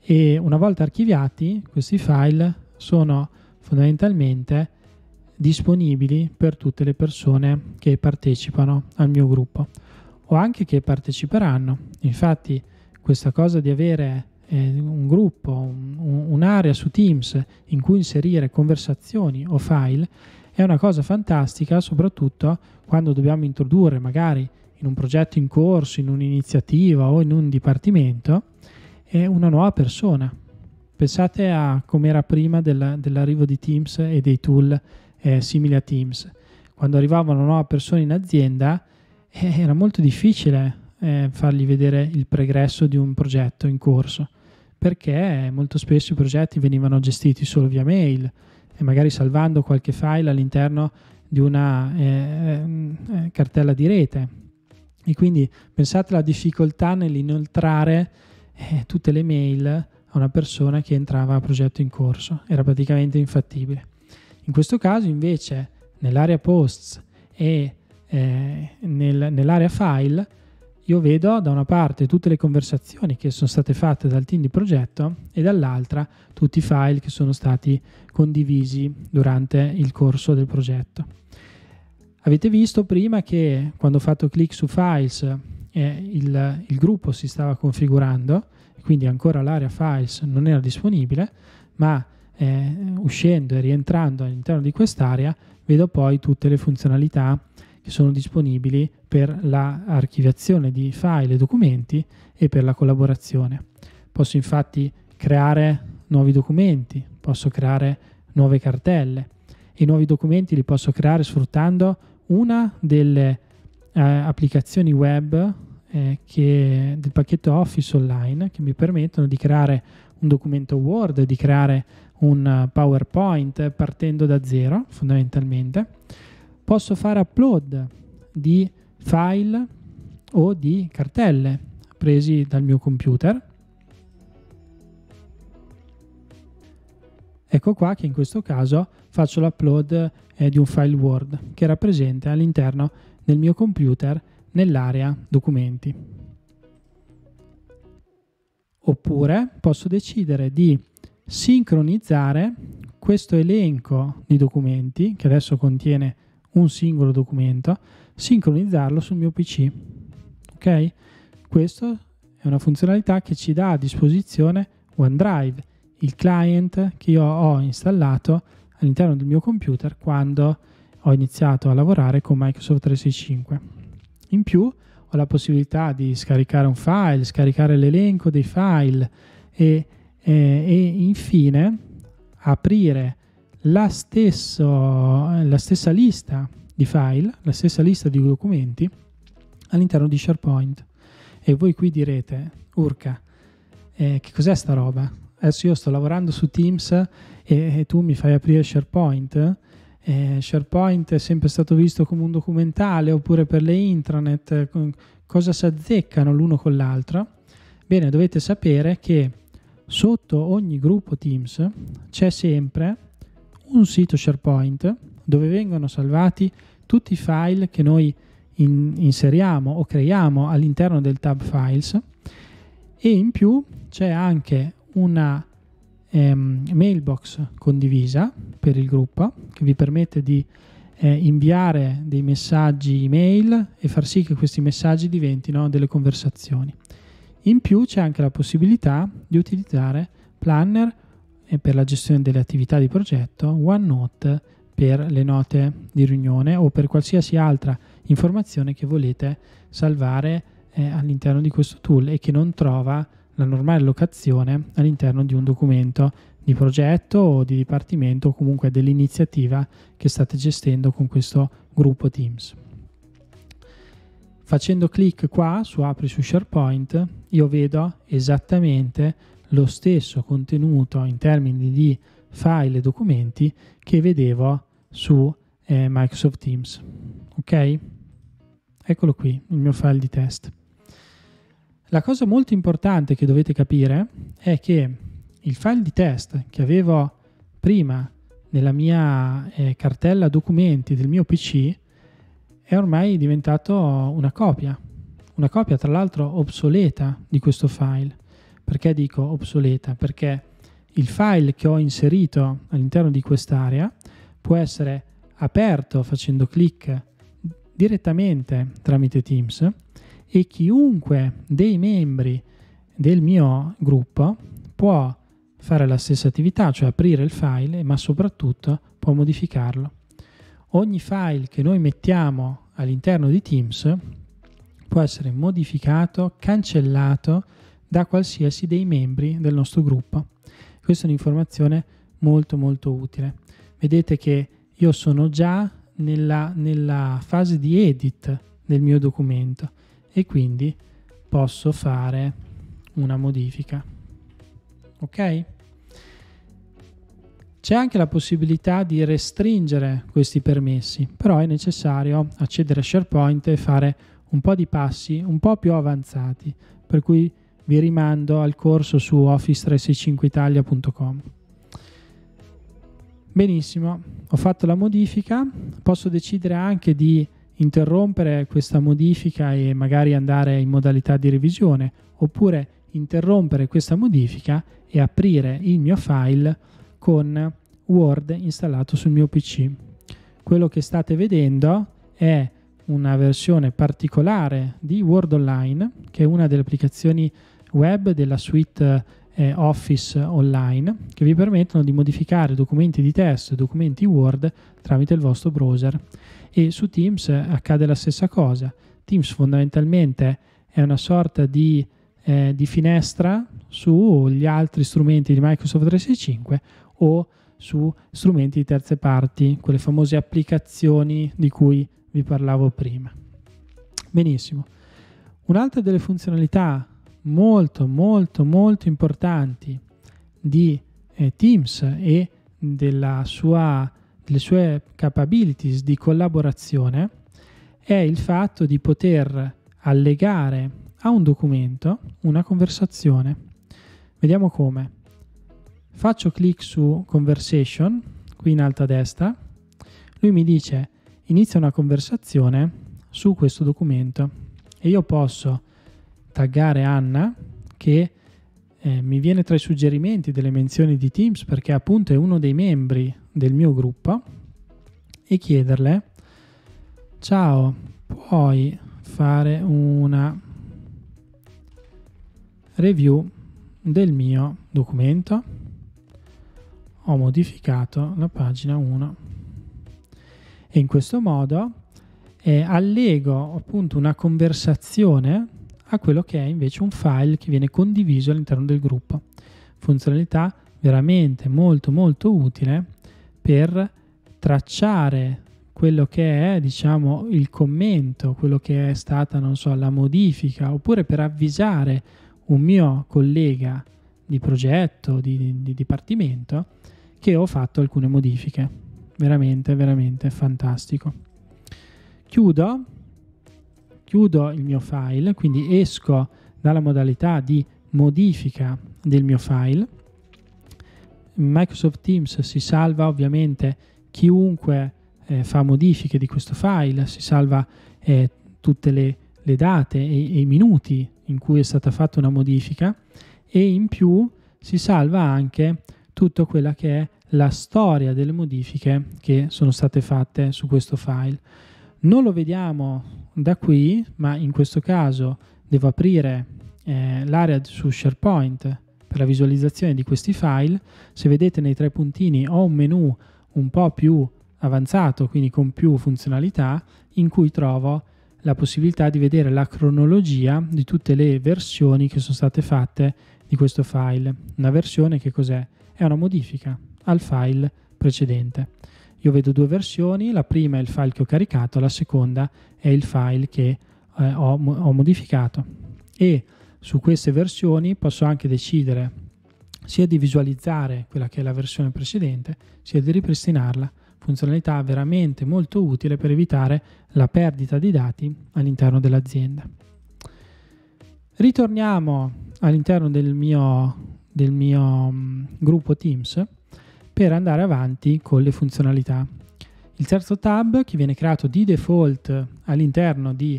e una volta archiviati questi file sono fondamentalmente disponibili per tutte le persone che partecipano al mio gruppo o anche che parteciperanno. Infatti questa cosa di avere eh, un gruppo, un, un'area su Teams in cui inserire conversazioni o file è una cosa fantastica soprattutto quando dobbiamo introdurre magari in un progetto in corso, in un'iniziativa o in un dipartimento una nuova persona Pensate a come era prima della, dell'arrivo di Teams e dei tool eh, simili a Teams. Quando arrivava una nuova persona in azienda eh, era molto difficile eh, fargli vedere il pregresso di un progetto in corso, perché molto spesso i progetti venivano gestiti solo via mail e magari salvando qualche file all'interno di una eh, eh, eh cartella di rete. E quindi pensate alla difficoltà nell'inoltrare eh, tutte le mail a una persona che entrava a progetto in corso, era praticamente infattibile. In questo caso invece nell'area posts e eh, nel, nell'area file io vedo da una parte tutte le conversazioni che sono state fatte dal team di progetto e dall'altra tutti i file che sono stati condivisi durante il corso del progetto. Avete visto prima che quando ho fatto clic su files eh, il, il, gruppo si stava configurando quindi ancora l'area files non era disponibile, ma eh, uscendo e rientrando all'interno di quest'area vedo poi tutte le funzionalità che sono disponibili per l'archiviazione la di file e documenti e per la collaborazione. Posso infatti creare nuovi documenti, posso creare nuove cartelle. I nuovi documenti li posso creare sfruttando una delle eh, applicazioni web eh, che, del pacchetto Office Online che mi permettono di creare un documento Word, di creare un eh, PowerPoint partendo da zero fondamentalmente. Posso fare upload di file o di cartelle presi dal mio computer. Ecco qua che in questo caso faccio l'upload eh, di un file Word che era presente all'interno del mio computer nell'area documenti. Oppure posso decidere di sincronizzare questo elenco di documenti, che adesso contiene un singolo documento, sincronizzarlo sul mio PC. Ok? Questa è una funzionalità che ci dà a disposizione OneDrive, il client che io ho installato all'interno del mio computer quando ho iniziato a lavorare con Microsoft 365. In più ho la possibilità di scaricare un file, scaricare l'elenco dei file e, e, eh, e infine aprire la, stesso, la stessa lista di file, la stessa lista di documenti all'interno di SharePoint. E voi qui direte, Urca, eh, che cos'è sta roba? Adesso io sto lavorando su Teams e, e tu mi fai aprire SharePoint? Eh, SharePoint è sempre stato visto come un documentale oppure per le intranet, eh, cosa si azzeccano l'uno con l'altro? Bene, dovete sapere che sotto ogni gruppo Teams c'è sempre un sito SharePoint dove vengono salvati tutti i file che noi in, inseriamo o creiamo all'interno del tab files e in più c'è anche una ehm, mailbox condivisa per il gruppo che vi permette di eh, inviare dei messaggi email e far sì che questi messaggi diventino delle conversazioni. In più c'è anche la possibilità di utilizzare Planner eh, per la gestione delle attività di progetto, OneNote per le note di riunione o per qualsiasi altra informazione che volete salvare eh, all'interno di questo tool e che non trova la normale locazione all'interno di un documento di progetto o di dipartimento o comunque dell'iniziativa che state gestendo con questo gruppo Teams. Facendo clic qua su Apri su SharePoint io vedo esattamente lo stesso contenuto in termini di file e documenti che vedevo su eh, Microsoft Teams. Ok? Eccolo qui, il mio file di test. La cosa molto importante che dovete capire è che il file di test che avevo prima nella mia eh, cartella documenti del mio PC è ormai diventato una copia, una copia tra l'altro obsoleta di questo file. Perché dico obsoleta? Perché il file che ho inserito all'interno di quest'area può essere aperto facendo clic direttamente tramite Teams e chiunque dei membri del mio gruppo può fare la stessa attività, cioè aprire il file, ma soprattutto può modificarlo. Ogni file che noi mettiamo all'interno di Teams può essere modificato, cancellato da qualsiasi dei membri del nostro gruppo. Questa è un'informazione molto molto utile. Vedete che io sono già nella, nella fase di edit del mio documento e quindi posso fare una modifica. Ok? C'è anche la possibilità di restringere questi permessi, però è necessario accedere a SharePoint e fare un po' di passi un po' più avanzati, per cui vi rimando al corso su office365italia.com. Benissimo, ho fatto la modifica, posso decidere anche di interrompere questa modifica e magari andare in modalità di revisione, oppure interrompere questa modifica e aprire il mio file con Word installato sul mio PC. Quello che state vedendo è una versione particolare di Word Online, che è una delle applicazioni web della suite eh, Office Online, che vi permettono di modificare documenti di testo e documenti Word tramite il vostro browser e su Teams accade la stessa cosa. Teams fondamentalmente è una sorta di, eh, di finestra sugli altri strumenti di Microsoft 365 o su strumenti di terze parti, quelle famose applicazioni di cui vi parlavo prima. Benissimo. Un'altra delle funzionalità molto molto molto importanti di eh, Teams e della sua le sue capabilities di collaborazione è il fatto di poter allegare a un documento una conversazione. Vediamo come. Faccio clic su Conversation, qui in alto a destra. Lui mi dice inizia una conversazione su questo documento e io posso taggare Anna che eh, mi viene tra i suggerimenti delle menzioni di Teams perché appunto è uno dei membri del mio gruppo e chiederle ciao puoi fare una review del mio documento ho modificato la pagina 1 e in questo modo eh, allego appunto una conversazione a quello che è invece un file che viene condiviso all'interno del gruppo funzionalità veramente molto molto utile per tracciare quello che è, diciamo, il commento, quello che è stata, non so, la modifica, oppure per avvisare un mio collega di progetto, di, di dipartimento, che ho fatto alcune modifiche. Veramente, veramente fantastico. Chiudo, chiudo il mio file, quindi esco dalla modalità di modifica del mio file Microsoft Teams si salva ovviamente chiunque eh, fa modifiche di questo file, si salva eh, tutte le, le date e, e, i minuti in cui è stata fatta una modifica e in più si salva anche tutta quella che è la storia delle modifiche che sono state fatte su questo file. Non lo vediamo da qui, ma in questo caso devo aprire eh, l'area su SharePoint per la visualizzazione di questi file, se vedete nei tre puntini ho un menu un po' più avanzato, quindi con più funzionalità, in cui trovo la possibilità di vedere la cronologia di tutte le versioni che sono state fatte di questo file. Una versione che cos'è? È una modifica al file precedente. Io vedo due versioni, la prima è il file che ho caricato, la seconda è il file che eh, ho, ho modificato. E su queste versioni posso anche decidere sia di visualizzare quella che è la versione precedente, sia di ripristinarla, funzionalità veramente molto utile per evitare la perdita di dati all'interno dell'azienda. Ritorniamo all'interno del mio, del mio mm, gruppo Teams per andare avanti con le funzionalità. Il terzo tab che viene creato di default all'interno di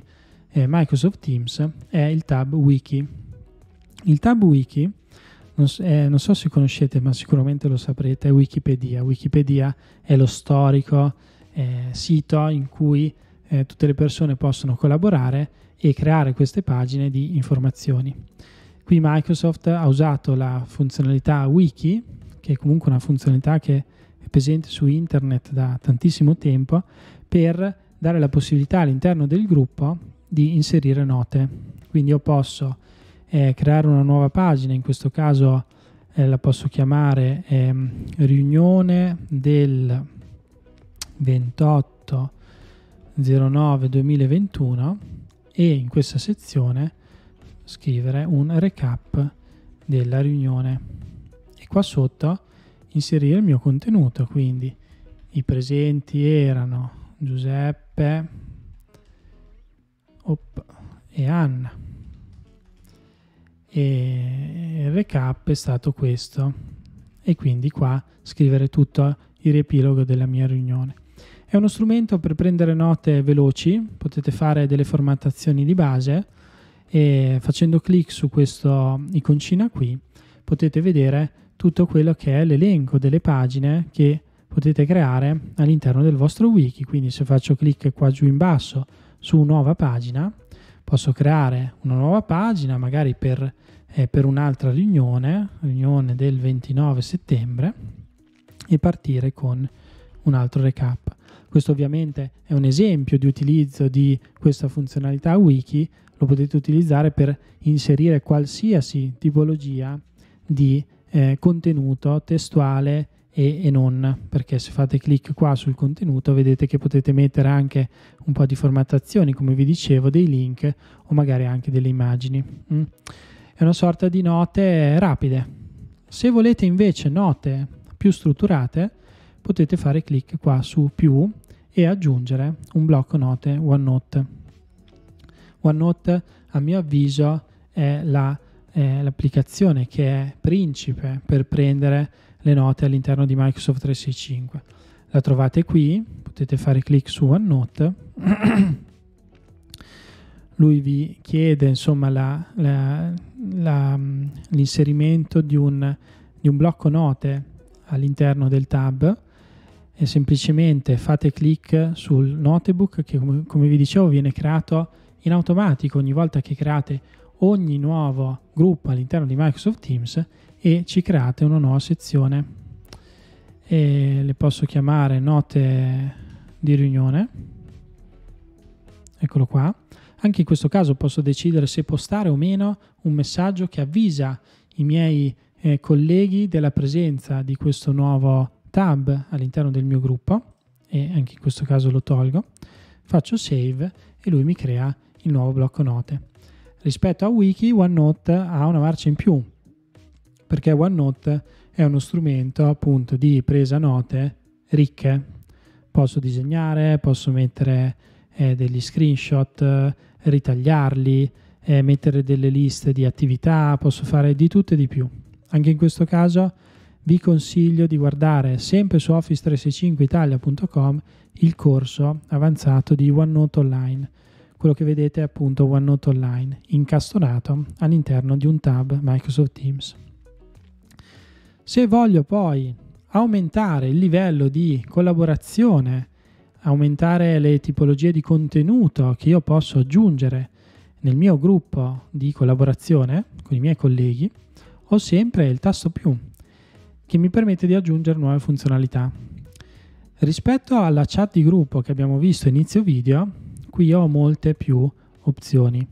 eh, Microsoft Teams è il tab Wiki. Il tab Wiki, non, eh, non so se conoscete, ma sicuramente lo saprete, è Wikipedia. Wikipedia è lo storico eh, sito in cui eh, tutte le persone possono collaborare e creare queste pagine di informazioni. Qui Microsoft ha usato la funzionalità Wiki, che è comunque una funzionalità che è presente su internet da tantissimo tempo, per dare la possibilità all'interno del gruppo di inserire note. Quindi io posso eh, creare una nuova pagina, in questo caso eh, la posso chiamare eh, riunione del 28 09 2021 e in questa sezione scrivere un recap della riunione e qua sotto inserire il mio contenuto quindi i presenti erano Giuseppe op, e Anna. E il recap è stato questo. E quindi qua scrivere tutto eh, il riepilogo della mia riunione. È uno strumento per prendere note veloci, potete fare delle formattazioni di base e facendo clic su questa iconcina qui potete vedere tutto quello che è l'elenco delle pagine che potete creare all'interno del vostro wiki. Quindi se faccio clic qua giù in basso su nuova pagina, posso creare una nuova pagina magari per, eh, per un'altra riunione, riunione del 29 settembre e partire con un altro recap. Questo ovviamente è un esempio di utilizzo di questa funzionalità wiki, lo potete utilizzare per inserire qualsiasi tipologia di eh, contenuto testuale e, e, non, perché se fate clic qua sul contenuto vedete che potete mettere anche un po' di formattazioni, come vi dicevo, dei link o magari anche delle immagini. Mm. È una sorta di note rapide. Se volete invece note più strutturate, potete fare clic qua su più e aggiungere un blocco note OneNote. OneNote a mio avviso è l'applicazione la, eh, che è principe per prendere le note all'interno di Microsoft 365. La trovate qui, potete fare clic su OneNote. Lui vi chiede insomma, la, la, la, l'inserimento di un, di un blocco note all'interno del tab e semplicemente fate clic sul notebook che come vi dicevo viene creato in automatico ogni volta che create ogni nuovo gruppo all'interno di Microsoft Teams e ci create una nuova sezione. E le posso chiamare note di riunione. Eccolo qua. Anche in questo caso posso decidere se postare o meno un messaggio che avvisa i miei eh, colleghi della presenza di questo nuovo tab all'interno del mio gruppo e anche in questo caso lo tolgo. Faccio save e lui mi crea il nuovo blocco note. Rispetto a Wiki, OneNote ha una marcia in più perché OneNote è uno strumento appunto di presa note ricche. Posso disegnare, posso mettere eh, degli screenshot, ritagliarli, eh, mettere delle liste di attività, posso fare di tutto e di più. Anche in questo caso vi consiglio di guardare sempre su office365italia.com il corso avanzato di OneNote Online. Quello che vedete è appunto OneNote Online incastonato all'interno di un tab Microsoft Teams. Se voglio poi aumentare il livello di collaborazione, aumentare le tipologie di contenuto che io posso aggiungere nel mio gruppo di collaborazione con i miei colleghi, ho sempre il tasto più che mi permette di aggiungere nuove funzionalità. Rispetto alla chat di gruppo che abbiamo visto inizio video, qui ho molte più opzioni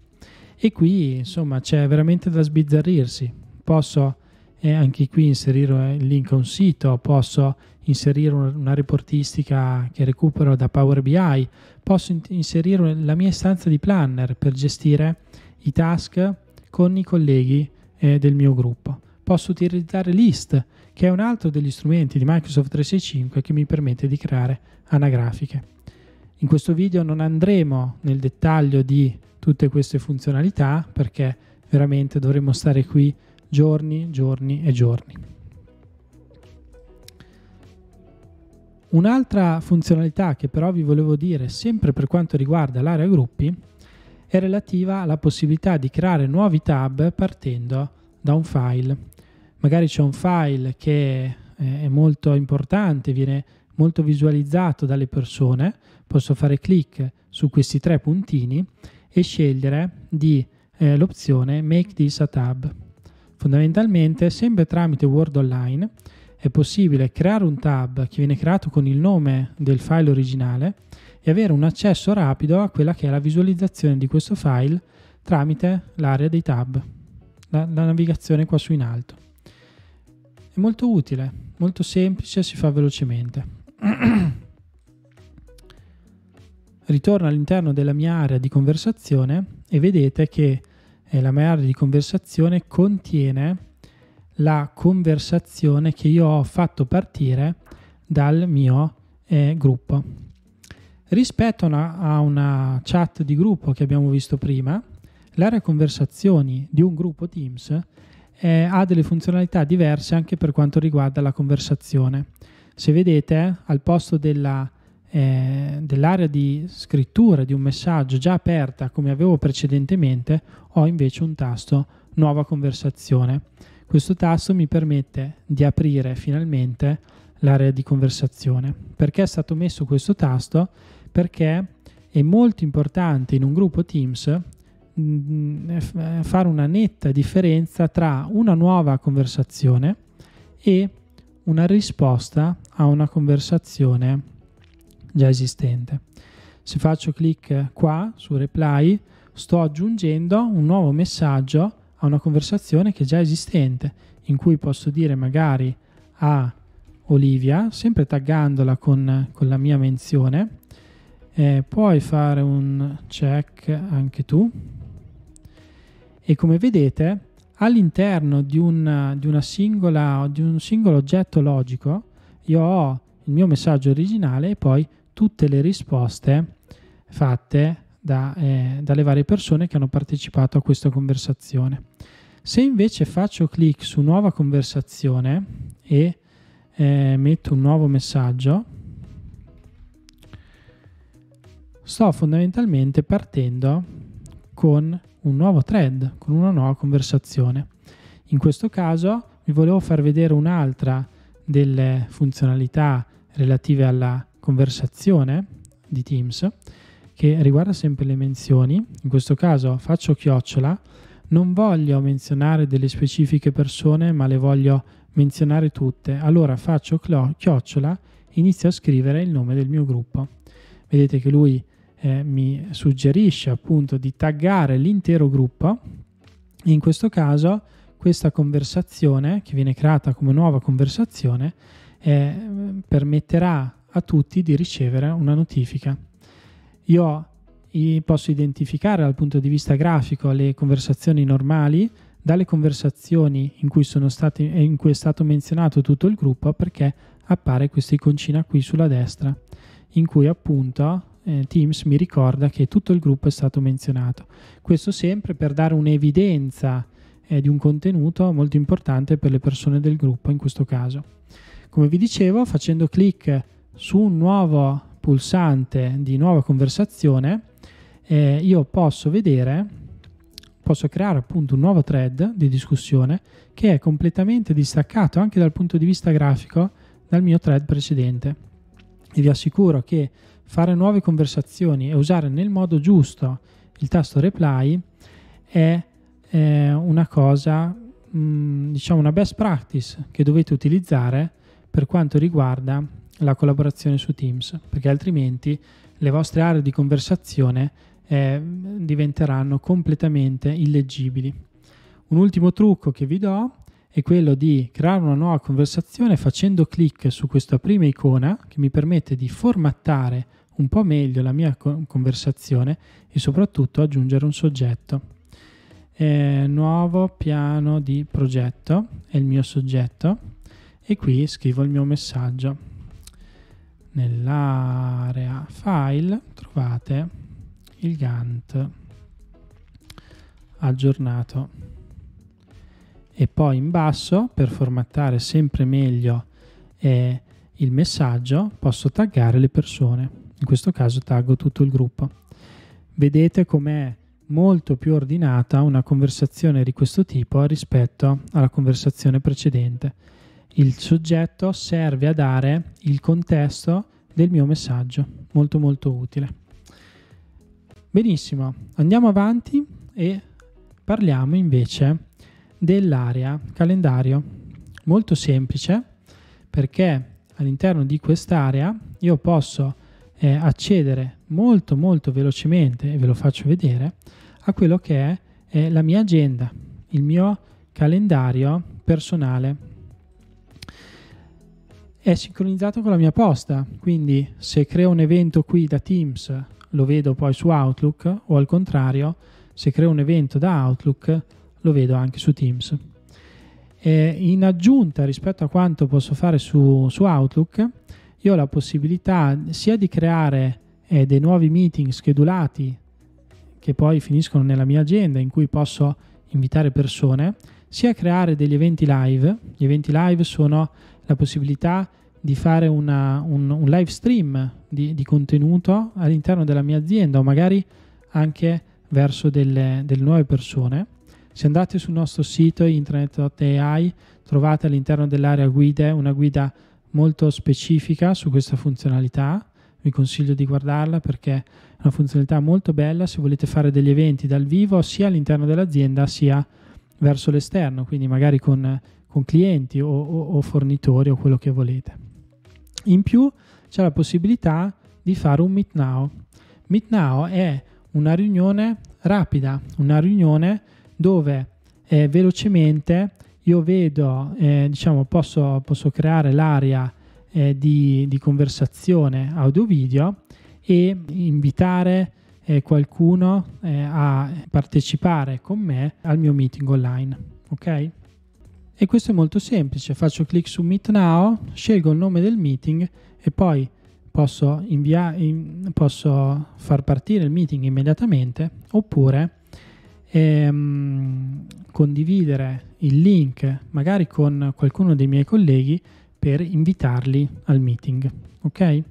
e qui insomma c'è veramente da sbizzarrirsi. Posso e anche qui inserire eh, il link a un sito, posso inserire una reportistica che recupero da Power BI, posso inserire la mia istanza di planner per gestire i task con i colleghi eh, del mio gruppo. Posso utilizzare List, che è un altro degli strumenti di Microsoft 365 che mi permette di creare anagrafiche. In questo video non andremo nel dettaglio di tutte queste funzionalità perché veramente dovremmo stare qui giorni, giorni e giorni. Un'altra funzionalità che però vi volevo dire, sempre per quanto riguarda l'area gruppi, è relativa alla possibilità di creare nuovi tab partendo da un file. Magari c'è un file che eh, è molto importante, viene molto visualizzato dalle persone, posso fare clic su questi tre puntini e scegliere di eh, l'opzione Make this a tab. Fondamentalmente, sempre tramite Word Online, è possibile creare un tab che viene creato con il nome del file originale e avere un accesso rapido a quella che è la visualizzazione di questo file tramite l'area dei tab, la, la navigazione qua su in alto. È molto utile, molto semplice, si fa velocemente. Ritorno all'interno della mia area di conversazione e vedete che eh, la mia area di conversazione contiene la conversazione che io ho fatto partire dal mio eh, gruppo. Rispetto a una, a una chat di gruppo che abbiamo visto prima, l'area conversazioni di un gruppo Teams eh, ha delle funzionalità diverse anche per quanto riguarda la conversazione. Se vedete, al posto della eh, dell'area di scrittura di un messaggio già aperta come avevo precedentemente, ho invece un tasto nuova conversazione. Questo tasto mi permette di aprire finalmente l'area di conversazione. Perché è stato messo questo tasto? Perché è molto importante in un gruppo Teams mm, eh, fare una netta differenza tra una nuova conversazione e una risposta a una conversazione già esistente. Se faccio clic qua su reply, sto aggiungendo un nuovo messaggio a una conversazione che è già esistente, in cui posso dire magari a Olivia, sempre taggandola con, con la mia menzione, eh, puoi fare un check anche tu e come vedete all'interno di, una, di, una singola, di un singolo oggetto logico io ho il mio messaggio originale e poi tutte le risposte fatte da, eh, dalle varie persone che hanno partecipato a questa conversazione. Se invece faccio clic su nuova conversazione e eh, metto un nuovo messaggio, sto fondamentalmente partendo con un nuovo thread, con una nuova conversazione. In questo caso vi volevo far vedere un'altra delle funzionalità relative alla conversazione di Teams che riguarda sempre le menzioni, in questo caso faccio chiocciola, non voglio menzionare delle specifiche persone ma le voglio menzionare tutte, allora faccio chiocciola, inizio a scrivere il nome del mio gruppo. Vedete che lui eh, mi suggerisce appunto di taggare l'intero gruppo, in questo caso questa conversazione che viene creata come nuova conversazione eh, permetterà a tutti di ricevere una notifica. Io posso identificare dal punto di vista grafico le conversazioni normali dalle conversazioni in cui, stati, in cui è stato menzionato tutto il gruppo perché appare questa iconcina qui sulla destra in cui appunto eh, Teams mi ricorda che tutto il gruppo è stato menzionato. Questo sempre per dare un'evidenza eh, di un contenuto molto importante per le persone del gruppo in questo caso. Come vi dicevo, facendo clic su un nuovo pulsante di nuova conversazione eh, io posso vedere, posso creare appunto un nuovo thread di discussione che è completamente distaccato anche dal punto di vista grafico dal mio thread precedente. E vi assicuro che fare nuove conversazioni e usare nel modo giusto il tasto reply è eh, una cosa, mh, mm, diciamo una best practice che dovete utilizzare per quanto riguarda la collaborazione su Teams, perché altrimenti le vostre aree di conversazione eh, diventeranno completamente illeggibili. Un ultimo trucco che vi do è quello di creare una nuova conversazione facendo clic su questa prima icona che mi permette di formattare un po' meglio la mia conversazione e soprattutto aggiungere un soggetto. Eh, nuovo piano di progetto è il mio soggetto e qui scrivo il mio messaggio nell'area file trovate il Gantt aggiornato e poi in basso per formattare sempre meglio eh, il messaggio posso taggare le persone in questo caso taggo tutto il gruppo vedete com'è molto più ordinata una conversazione di questo tipo rispetto alla conversazione precedente il soggetto serve a dare il contesto del mio messaggio, molto molto utile. Benissimo, andiamo avanti e parliamo invece dell'area calendario. Molto semplice perché all'interno di quest'area io posso eh, accedere molto molto velocemente, e ve lo faccio vedere, a quello che è eh, la mia agenda, il mio calendario personale è sincronizzato con la mia posta. Quindi se creo un evento qui da Teams lo vedo poi su Outlook o al contrario, se creo un evento da Outlook lo vedo anche su Teams. E in aggiunta rispetto a quanto posso fare su, su Outlook, io ho la possibilità sia di creare eh, dei nuovi meeting schedulati che poi finiscono nella mia agenda in cui posso invitare persone, sia creare degli eventi live. Gli eventi live sono la possibilità di fare una, un, un, live stream di, di, contenuto all'interno della mia azienda o magari anche verso delle, delle nuove persone. Se andate sul nostro sito internet.ai trovate all'interno dell'area guide una guida molto specifica su questa funzionalità. Vi consiglio di guardarla perché è una funzionalità molto bella se volete fare degli eventi dal vivo sia all'interno dell'azienda sia verso l'esterno, quindi magari con con clienti o, o, o fornitori o quello che volete. In più c'è la possibilità di fare un Meet Now. Meet Now è una riunione rapida, una riunione dove eh, velocemente io vedo, eh, diciamo, posso, posso, creare l'area eh, di, di, conversazione audio-video e invitare eh, qualcuno eh, a partecipare con me al mio meeting online. Ok? e questo è molto semplice, faccio clic su Meet Now, scelgo il nome del meeting e poi posso, invia- posso far partire il meeting immediatamente oppure ehm, condividere il link magari con qualcuno dei miei colleghi per invitarli al meeting. Ok?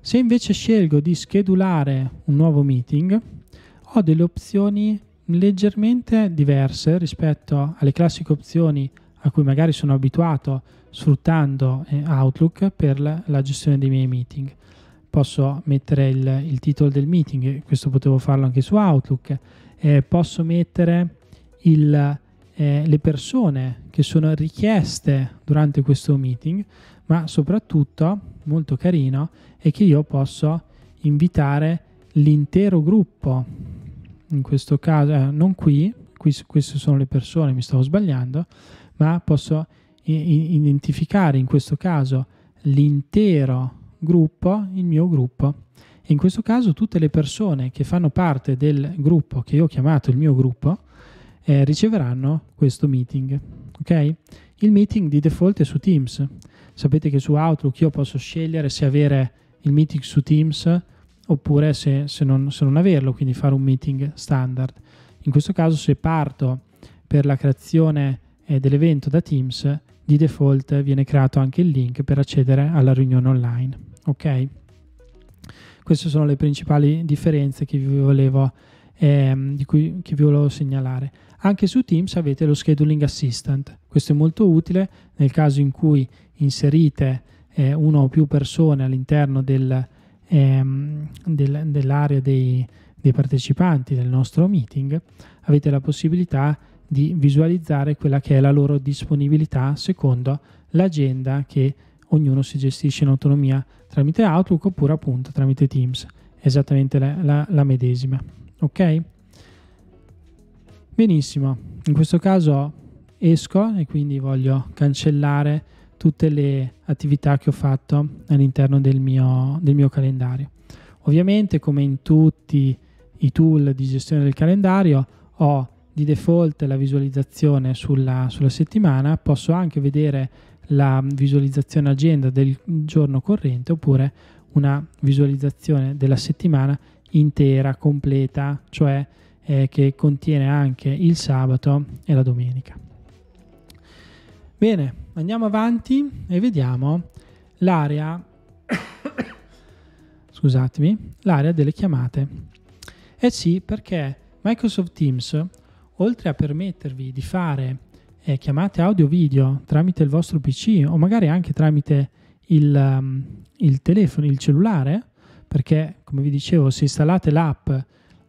Se invece scelgo di schedulare un nuovo meeting, ho delle opzioni leggermente diverse rispetto alle classiche opzioni a cui magari sono abituato sfruttando eh, Outlook per la gestione dei miei meeting. Posso mettere il, il titolo del meeting, questo potevo farlo anche su Outlook, eh, posso mettere il, eh, le persone che sono richieste durante questo meeting, ma soprattutto, molto carino, è che io posso invitare l'intero gruppo in questo caso, eh, non qui, qui, queste sono le persone, mi stavo sbagliando, ma posso identificare in questo caso l'intero gruppo, il mio gruppo. E in questo caso tutte le persone che fanno parte del gruppo che io ho chiamato il mio gruppo eh, riceveranno questo meeting. Ok? Il meeting di default è su Teams. Sapete che su Outlook io posso scegliere se avere il meeting su Teams oppure se, se, non, se non averlo, quindi fare un meeting standard. In questo caso se parto per la creazione eh, dell'evento da Teams, di default viene creato anche il link per accedere alla riunione online. Ok? Queste sono le principali differenze che vi volevo, ehm, di cui, che vi volevo segnalare. Anche su Teams avete lo scheduling assistant. Questo è molto utile nel caso in cui inserite eh, una o più persone all'interno del, ehm, del, dell'area dei, dei partecipanti del nostro meeting, avete la possibilità di visualizzare quella che è la loro disponibilità secondo l'agenda che ognuno si gestisce in autonomia tramite Outlook oppure appunto tramite Teams, esattamente la, la, la medesima. Ok? Benissimo, in questo caso esco e quindi voglio cancellare tutte le attività che ho fatto all'interno del mio, del mio calendario. Ovviamente come in tutti i tool di gestione del calendario ho di default la visualizzazione sulla, sulla settimana, posso anche vedere la visualizzazione agenda del giorno corrente oppure una visualizzazione della settimana intera, completa, cioè eh, che contiene anche il sabato e la domenica. Bene, andiamo avanti e vediamo l'area scusatemi, l'area delle chiamate. Eh sì, perché Microsoft Teams, oltre a permettervi di fare eh, chiamate audio-video tramite il vostro PC o magari anche tramite il, um, il, telefono, il cellulare, perché come vi dicevo, se installate l'app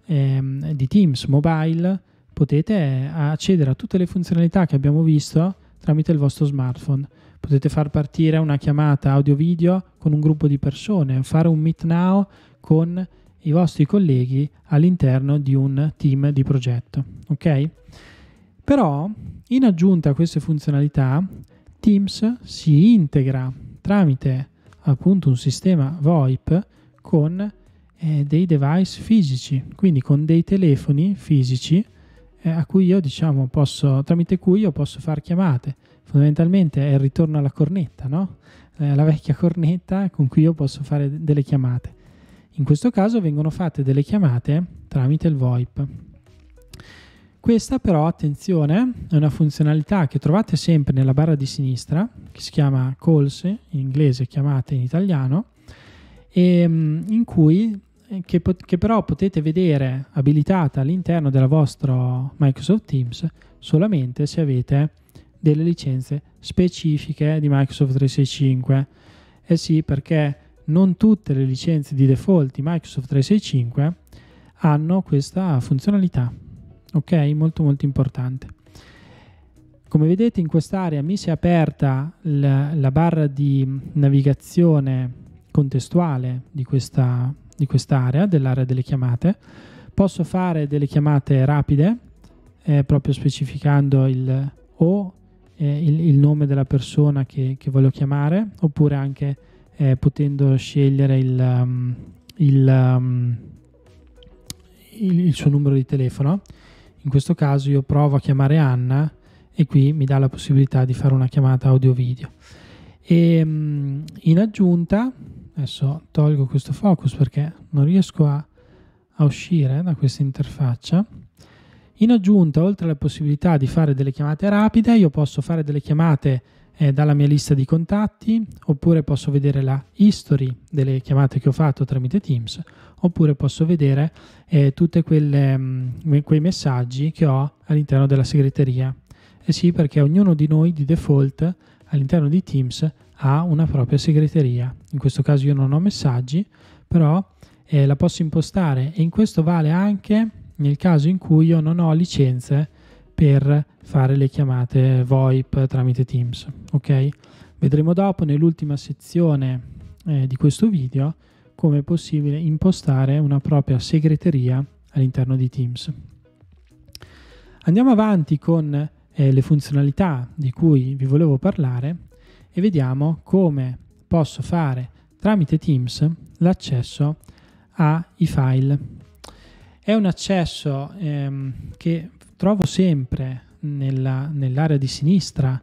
ehm, di Teams mobile potete eh, accedere a tutte le funzionalità che abbiamo visto tramite il vostro smartphone. Potete far partire una chiamata audio-video con un gruppo di persone, fare un meet now con i vostri colleghi all'interno di un team di progetto, ok? Però in aggiunta a queste funzionalità Teams si integra tramite appunto un sistema VoIP con eh, dei device fisici, quindi con dei telefoni fisici eh, a cui io diciamo posso, tramite cui io posso fare chiamate. Fondamentalmente è il ritorno alla cornetta, no? eh, la vecchia cornetta con cui io posso fare delle chiamate. In questo caso vengono fatte delle chiamate tramite il VoIP. Questa però, attenzione, è una funzionalità che trovate sempre nella barra di sinistra, che si chiama calls, in inglese chiamate in italiano, e, ehm, in cui eh, che, che, però potete vedere abilitata all'interno della vostra Microsoft Teams solamente se avete delle licenze specifiche di Microsoft 365. Eh sì, perché non tutte le licenze di default di Microsoft 365 hanno questa funzionalità. Ok, molto molto importante. Come vedete in quest'area mi si è aperta la, la barra di navigazione contestuale di questa di quest'area, dell'area delle chiamate. Posso fare delle chiamate rapide, eh, proprio specificando il, o eh, il, il, nome della persona che, che voglio chiamare, oppure anche eh, potendo scegliere il, um, um, il suo numero di telefono. In questo caso io provo a chiamare Anna e qui mi dà la possibilità di fare una chiamata audio-video. E, um, in aggiunta Adesso tolgo questo focus perché non riesco a, a uscire eh, da questa interfaccia. In aggiunta, oltre alla possibilità di fare delle chiamate rapide, io posso fare delle chiamate eh, dalla mia lista di contatti, oppure posso vedere la history delle chiamate che ho fatto tramite Teams, oppure posso vedere eh, tutti mm, quei messaggi che ho all'interno della segreteria. E eh sì, perché ognuno di noi di default all'interno di Teams ha una propria segreteria. In questo caso io non ho messaggi, però eh, la posso impostare e in questo vale anche nel caso in cui io non ho licenze per fare le chiamate VoIP tramite Teams, ok? Vedremo dopo nell'ultima sezione eh, di questo video come è possibile impostare una propria segreteria all'interno di Teams. Andiamo avanti con eh, le funzionalità di cui vi volevo parlare e vediamo come posso fare tramite Teams l'accesso ai file. È un accesso ehm, che trovo sempre nell'area di sinistra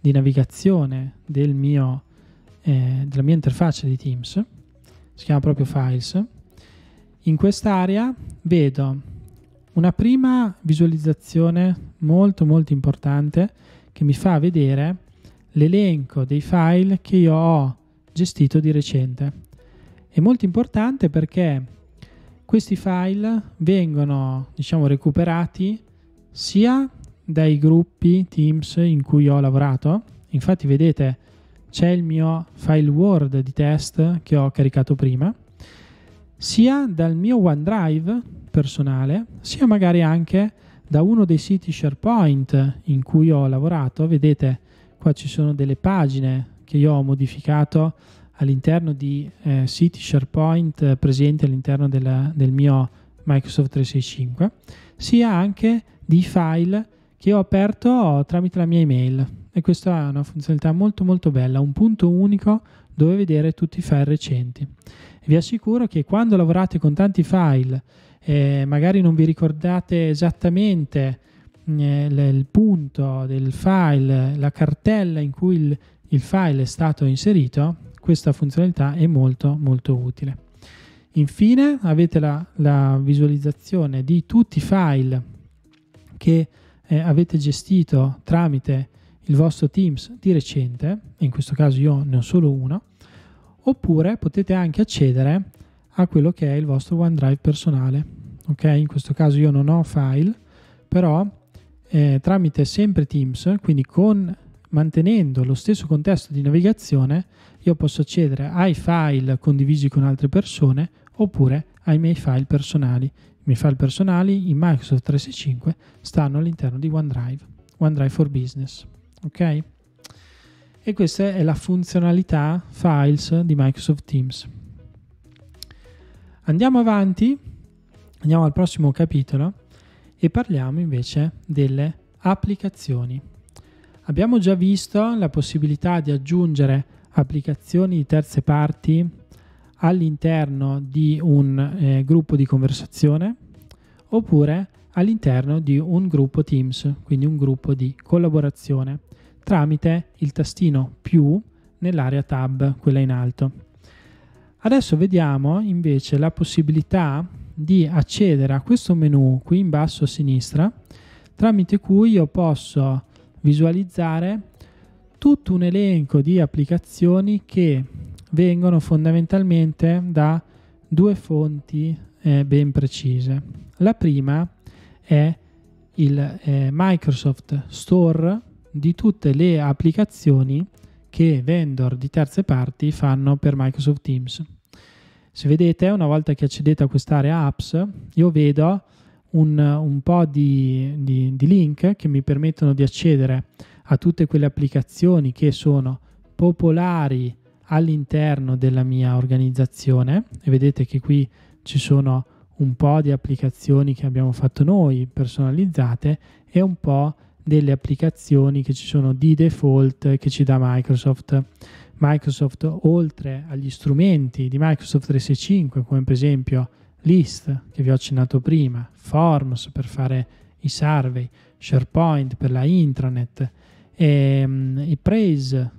di navigazione del mio, eh, della mia interfaccia di Teams, si chiama proprio Files. In quest'area vedo una prima visualizzazione molto molto importante che mi fa vedere l'elenco dei file che io ho gestito di recente. È molto importante perché questi file vengono, diciamo, recuperati sia dai gruppi Teams in cui ho lavorato. Infatti, vedete, c'è il mio file Word di test che ho caricato prima, sia dal mio OneDrive personale, sia magari anche da uno dei siti SharePoint in cui ho lavorato. Vedete, qua ci sono delle pagine che io ho modificato all'interno di eh, siti SharePoint eh, presenti all'interno della, del mio Microsoft 365, sia anche di file che ho aperto tramite la mia email. E questa è una funzionalità molto molto bella, un punto unico dove vedere tutti i file recenti. vi assicuro che quando lavorate con tanti file, eh, magari non vi ricordate esattamente eh, il punto del file, la cartella in cui il, il file è stato inserito, questa funzionalità è molto molto utile. Infine avete la, la visualizzazione di tutti i file che eh, avete gestito tramite il vostro Teams di recente, in questo caso io ne ho solo uno, oppure potete anche accedere a quello che è il vostro OneDrive personale. Ok, in questo caso io non ho file, però eh, tramite sempre Teams, quindi con, mantenendo lo stesso contesto di navigazione, io posso accedere ai file condivisi con altre persone oppure ai miei file personali. I miei file personali in Microsoft 365 stanno all'interno di OneDrive, OneDrive for Business. Ok? E questa è la funzionalità files di Microsoft Teams. Andiamo avanti, andiamo al prossimo capitolo e parliamo invece delle applicazioni. Abbiamo già visto la possibilità di aggiungere applicazioni di terze parti all'interno di un eh, gruppo di conversazione oppure all'interno di un gruppo Teams, quindi un gruppo di collaborazione, tramite il tastino più nell'area tab, quella in alto. Adesso vediamo invece la possibilità di accedere a questo menu qui in basso a sinistra tramite cui io posso visualizzare tutto un elenco di applicazioni che vengono fondamentalmente da due fonti eh, ben precise. La prima è il eh, Microsoft Store di tutte le applicazioni che vendor di terze parti fanno per Microsoft Teams. Se vedete, una volta che accedete a quest'area apps, io vedo un, un po' di, di, di link che mi permettono di accedere a tutte quelle applicazioni che sono popolari all'interno della mia organizzazione e vedete che qui ci sono un po' di applicazioni che abbiamo fatto noi personalizzate e un po' delle applicazioni che ci sono di default che ci dà Microsoft. Microsoft oltre agli strumenti di Microsoft 365 come per esempio List che vi ho accennato prima, Forms per fare i survey, SharePoint per la intranet, e, um, i Praise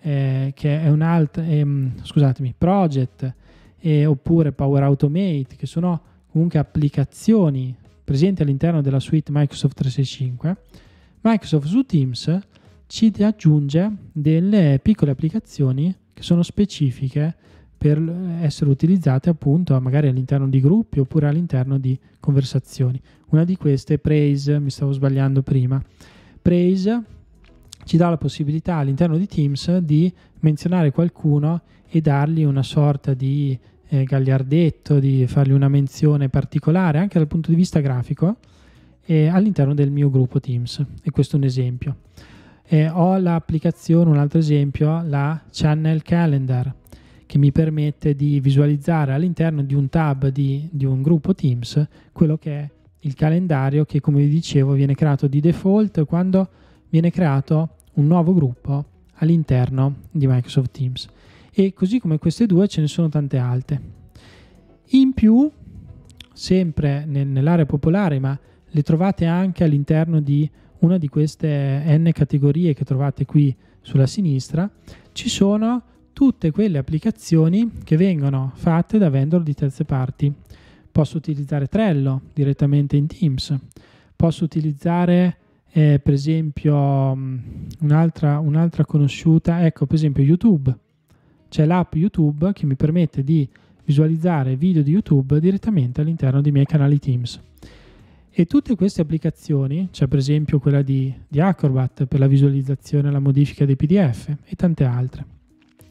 eh, che è un altro, um, ehm, scusatemi, Project eh, oppure Power Automate che sono comunque applicazioni presenti all'interno della suite Microsoft 365. Microsoft su Teams ci aggiunge delle piccole applicazioni che sono specifiche per essere utilizzate appunto magari all'interno di gruppi oppure all'interno di conversazioni. Una di queste è Praise, mi stavo sbagliando prima. Praise ci dà la possibilità all'interno di Teams di menzionare qualcuno e dargli una sorta di eh, gagliardetto, di fargli una menzione particolare anche dal punto di vista grafico eh, all'interno del mio gruppo Teams. E questo è un esempio eh, ho l'applicazione, un altro esempio, la Channel Calendar che mi permette di visualizzare all'interno di un tab di, di un gruppo Teams quello che è il calendario che come vi dicevo viene creato di default quando viene creato un nuovo gruppo all'interno di Microsoft Teams e così come queste due ce ne sono tante altre. In più, sempre nell'area popolare, ma le trovate anche all'interno di una di queste n categorie che trovate qui sulla sinistra, ci sono tutte quelle applicazioni che vengono fatte da vendor di terze parti. Posso utilizzare Trello direttamente in Teams, posso utilizzare eh, per esempio mm, un'altra, un'altra conosciuta, ecco per esempio YouTube. C'è l'app YouTube che mi permette di visualizzare video di YouTube direttamente all'interno dei miei canali Teams. E tutte queste applicazioni, c'è cioè per esempio quella di, di, Acrobat per la visualizzazione e la modifica dei PDF e tante altre.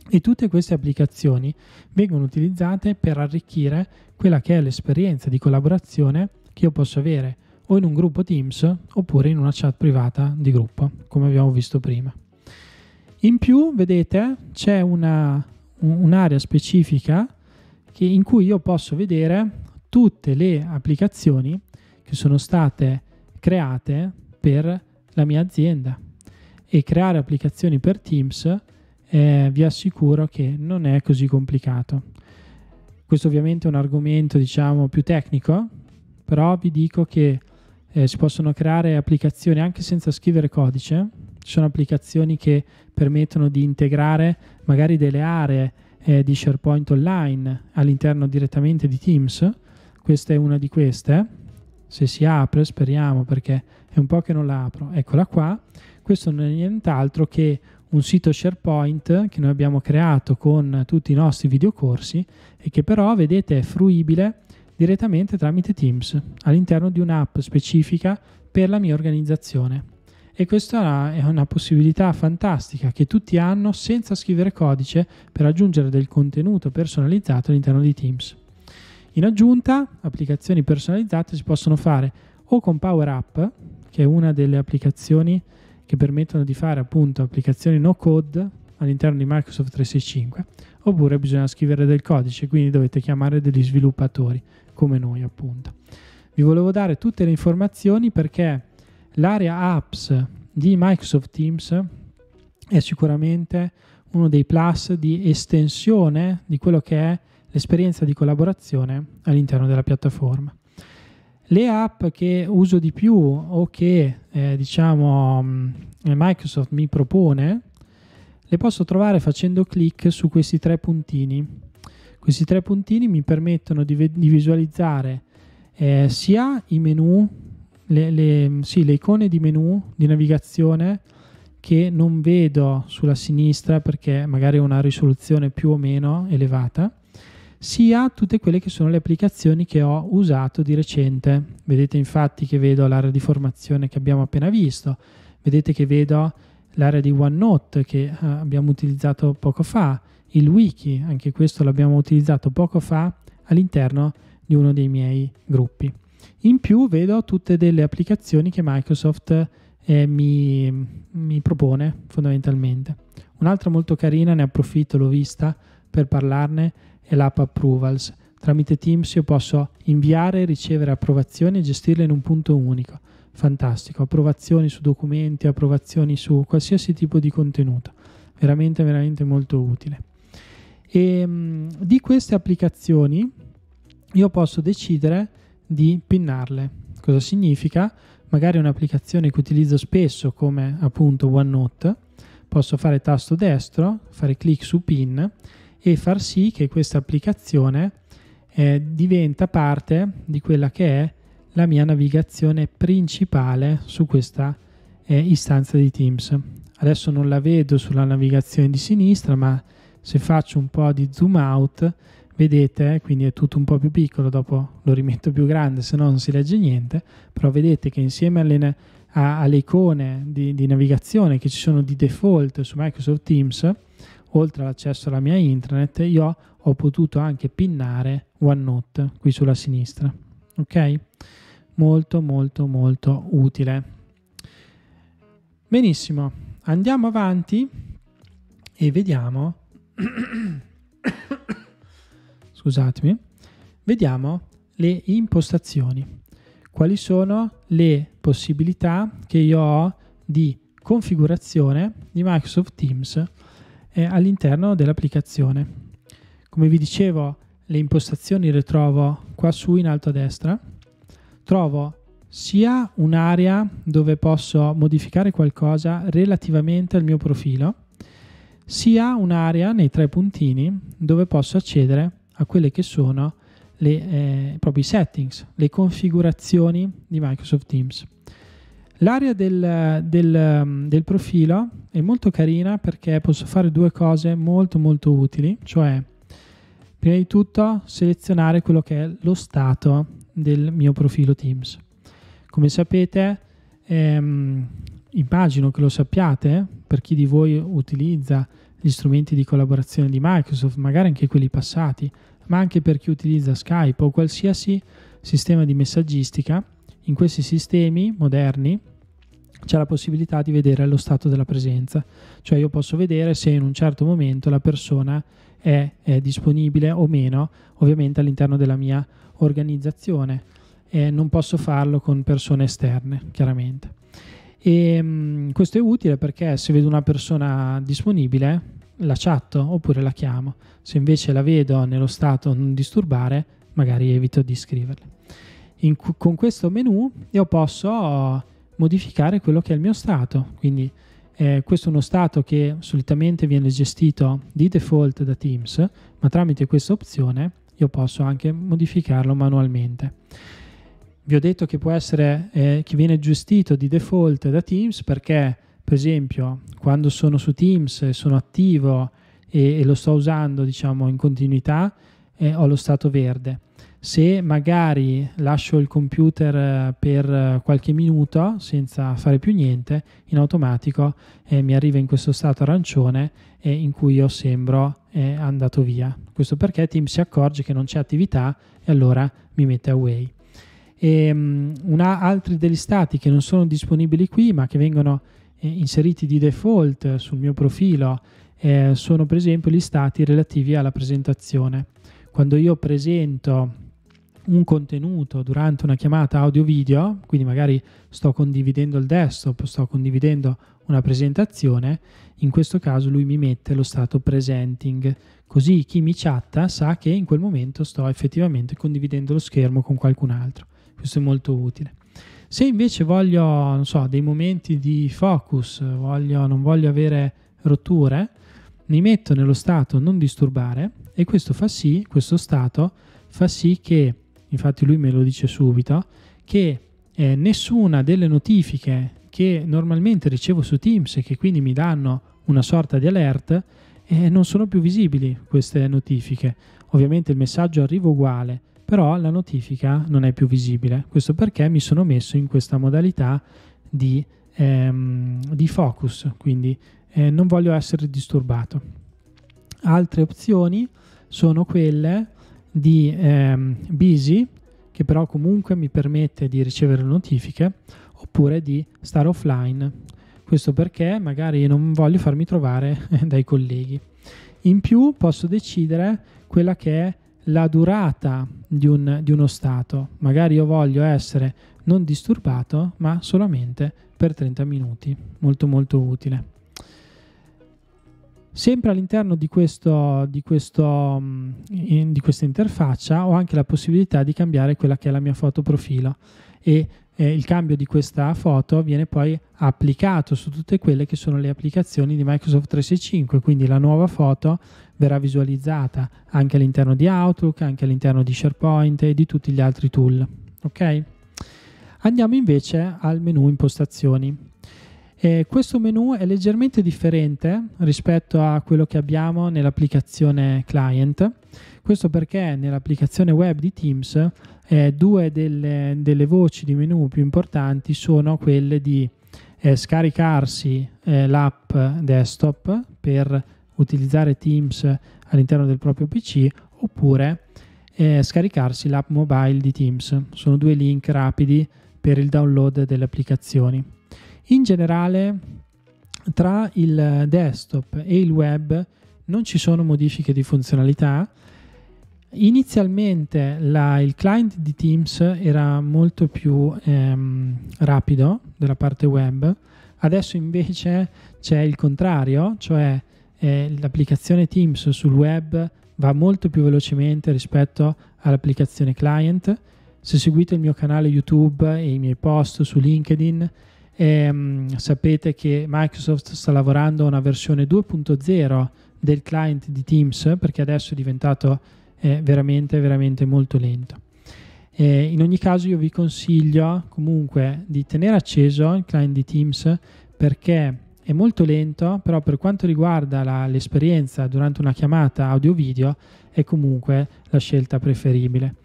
E tutte queste applicazioni vengono utilizzate per arricchire quella che è l'esperienza di collaborazione che io posso avere o in un gruppo Teams oppure in una chat privata di gruppo, come abbiamo visto prima. In più, vedete, c'è una, un'area specifica che, in cui io posso vedere tutte le applicazioni che sono state create per la mia azienda e creare applicazioni per Teams eh, vi assicuro che non è così complicato. Questo ovviamente è un argomento diciamo più tecnico, però vi dico che eh, si possono creare applicazioni anche senza scrivere codice. Ci sono applicazioni che permettono di integrare magari delle aree eh, di SharePoint online all'interno direttamente di Teams. Questa è una di queste se si apre, speriamo perché è un po' che non la apro, eccola qua, questo non è nient'altro che un sito SharePoint che noi abbiamo creato con tutti i nostri videocorsi e che però, vedete, è fruibile direttamente tramite Teams all'interno di un'app specifica per la mia organizzazione. E questa è una possibilità fantastica che tutti hanno senza scrivere codice per aggiungere del contenuto personalizzato all'interno di Teams. In aggiunta, applicazioni personalizzate si possono fare o con Power App, che è una delle applicazioni che permettono di fare appunto applicazioni no code all'interno di Microsoft 365, oppure bisogna scrivere del codice, quindi dovete chiamare degli sviluppatori come noi appunto. Vi volevo dare tutte le informazioni perché l'area apps di Microsoft Teams è sicuramente uno dei plus di estensione di quello che è l'esperienza di collaborazione all'interno della piattaforma. Le app che uso di più o che eh, diciamo, mm, Microsoft mi propone le posso trovare facendo clic su questi tre puntini. Questi tre puntini mi permettono di, di visualizzare eh, sia i menu, le, le, mm, sì, le icone di menu di navigazione che non vedo sulla sinistra perché magari ho una risoluzione più o meno elevata sia tutte quelle che sono le applicazioni che ho usato di recente. Vedete infatti che vedo l'area di formazione che abbiamo appena visto, vedete che vedo l'area di OneNote che eh, abbiamo utilizzato poco fa, il wiki, anche questo l'abbiamo utilizzato poco fa all'interno di uno dei miei gruppi. In più vedo tutte delle applicazioni che Microsoft eh, mi, mi propone fondamentalmente. Un'altra molto carina, ne approfitto, l'ho vista per parlarne, e l'app Approvals. Tramite Teams io posso inviare, ricevere approvazioni e gestirle in un punto unico. Fantastico, approvazioni su documenti, approvazioni su qualsiasi tipo di contenuto. Veramente, veramente molto utile. E, ehm, di queste applicazioni io posso decidere di pinnarle. Cosa significa? Magari un'applicazione che utilizzo spesso come appunto OneNote, posso fare tasto destro, fare clic su pin e far sì che questa applicazione eh, diventa parte di quella che è la mia navigazione principale su questa eh, istanza di Teams. Adesso non la vedo sulla navigazione di sinistra, ma se faccio un po' di zoom out, vedete, eh, quindi è tutto un po' più piccolo, dopo lo rimetto più grande, se no non si legge niente, però vedete che insieme alle, alle icone di, di navigazione che ci sono di default su Microsoft Teams, oltre all'accesso alla mia intranet, io ho potuto anche pinnare OneNote qui sulla sinistra. Ok? Molto, molto, molto utile. Benissimo, andiamo avanti e vediamo. Scusatemi, vediamo le impostazioni. Quali sono le possibilità che io ho di configurazione di Microsoft Teams eh, all'interno dell'applicazione. Come vi dicevo, le impostazioni le trovo qua su in alto a destra. Trovo sia un'area dove posso modificare qualcosa relativamente al mio profilo, sia un'area nei tre puntini dove posso accedere a quelle che sono le, eh, proprio settings, le configurazioni di Microsoft Teams. L'area del, del, um, del, profilo è molto carina perché posso fare due cose molto molto utili, cioè prima di tutto selezionare quello che è lo stato del mio profilo Teams. Come sapete, ehm, immagino che lo sappiate, per chi di voi utilizza gli strumenti di collaborazione di Microsoft, magari anche quelli passati, ma anche per chi utilizza Skype o qualsiasi sistema di messaggistica, in questi sistemi moderni c'è la possibilità di vedere lo stato della presenza, cioè io posso vedere se in un certo momento la persona è, è disponibile o meno, ovviamente all'interno della mia organizzazione. Eh, non posso farlo con persone esterne, chiaramente. E, ehm, mh, questo è utile perché se vedo una persona disponibile la chatto oppure la chiamo, se invece la vedo nello stato non disturbare magari evito di scriverle. In, con questo menu io posso modificare quello che è il mio stato. Quindi eh, questo è uno stato che solitamente viene gestito di default da Teams, ma tramite questa opzione io posso anche modificarlo manualmente. Vi ho detto che può essere eh, che viene gestito di default da Teams perché, per esempio, quando sono su Teams e sono attivo e, e, lo sto usando diciamo in continuità, eh, ho lo stato verde se magari lascio il computer eh, per eh, qualche minuto senza fare più niente, in automatico eh, mi arriva in questo stato arancione eh, in cui io sembro eh, andato via. Questo perché Team si accorge che non c'è attività e allora mi mette away. E, um, una, altri degli stati che non sono disponibili qui ma che vengono eh, inseriti di default sul mio profilo sono per esempio gli stati relativi alla presentazione. Quando io presento un contenuto durante una chiamata audio-video, quindi magari sto condividendo il desktop, sto condividendo una presentazione, in questo caso lui mi mette lo stato presenting, così chi mi chatta sa che in quel momento sto effettivamente condividendo lo schermo con qualcun altro. Questo è molto utile. Se invece voglio, non so, dei momenti di focus, voglio, non voglio avere rotture, mi metto nello stato non disturbare e questo fa sì, questo stato fa sì che infatti lui me lo dice subito, che eh, nessuna delle notifiche che normalmente ricevo su Teams e che quindi mi danno una sorta di alert, eh, non sono più visibili queste notifiche. Ovviamente il messaggio arriva uguale, però la notifica non è più visibile. Questo perché mi sono messo in questa modalità di, ehm, di focus, quindi eh, non voglio essere disturbato. Altre opzioni sono quelle di ehm, busy, che però comunque mi permette di ricevere notifiche, oppure di stare offline. Questo perché magari non voglio farmi trovare dai colleghi. In più posso decidere quella che è la durata di, un, di uno stato. Magari io voglio essere non disturbato, ma solamente per 30 minuti. Molto molto utile. Sempre all'interno di, questo, di, questo, mm, in, di, questa interfaccia ho anche la possibilità di cambiare quella che è la mia foto profilo e eh, il cambio di questa foto viene poi applicato su tutte quelle che sono le applicazioni di Microsoft 365, quindi la nuova foto verrà visualizzata anche all'interno di Outlook, anche all'interno di SharePoint e di tutti gli altri tool. Ok? Andiamo invece al menu impostazioni. E questo menu è leggermente differente rispetto a quello che abbiamo nell'applicazione client. Questo perché nell'applicazione web di Teams eh, due delle, delle, voci di menu più importanti sono quelle di eh, scaricarsi eh, l'app desktop per utilizzare Teams all'interno del proprio PC oppure eh, scaricarsi l'app mobile di Teams. Sono due link rapidi per il download delle applicazioni. In generale, tra il desktop e il web non ci sono modifiche di funzionalità. Inizialmente la, il client di Teams era molto più ehm, rapido della parte web, adesso invece c'è il contrario, cioè eh, l'applicazione Teams sul web va molto più velocemente rispetto all'applicazione client. Se seguite il mio canale YouTube e i miei post su LinkedIn ehm, sapete che Microsoft sta lavorando a una versione 2.0 del client di Teams perché adesso è diventato eh, veramente, veramente molto lento. Eh, in ogni caso io vi consiglio comunque di tenere acceso il client di Teams perché è molto lento, però per quanto riguarda la, l'esperienza durante una chiamata audio-video è comunque la scelta preferibile.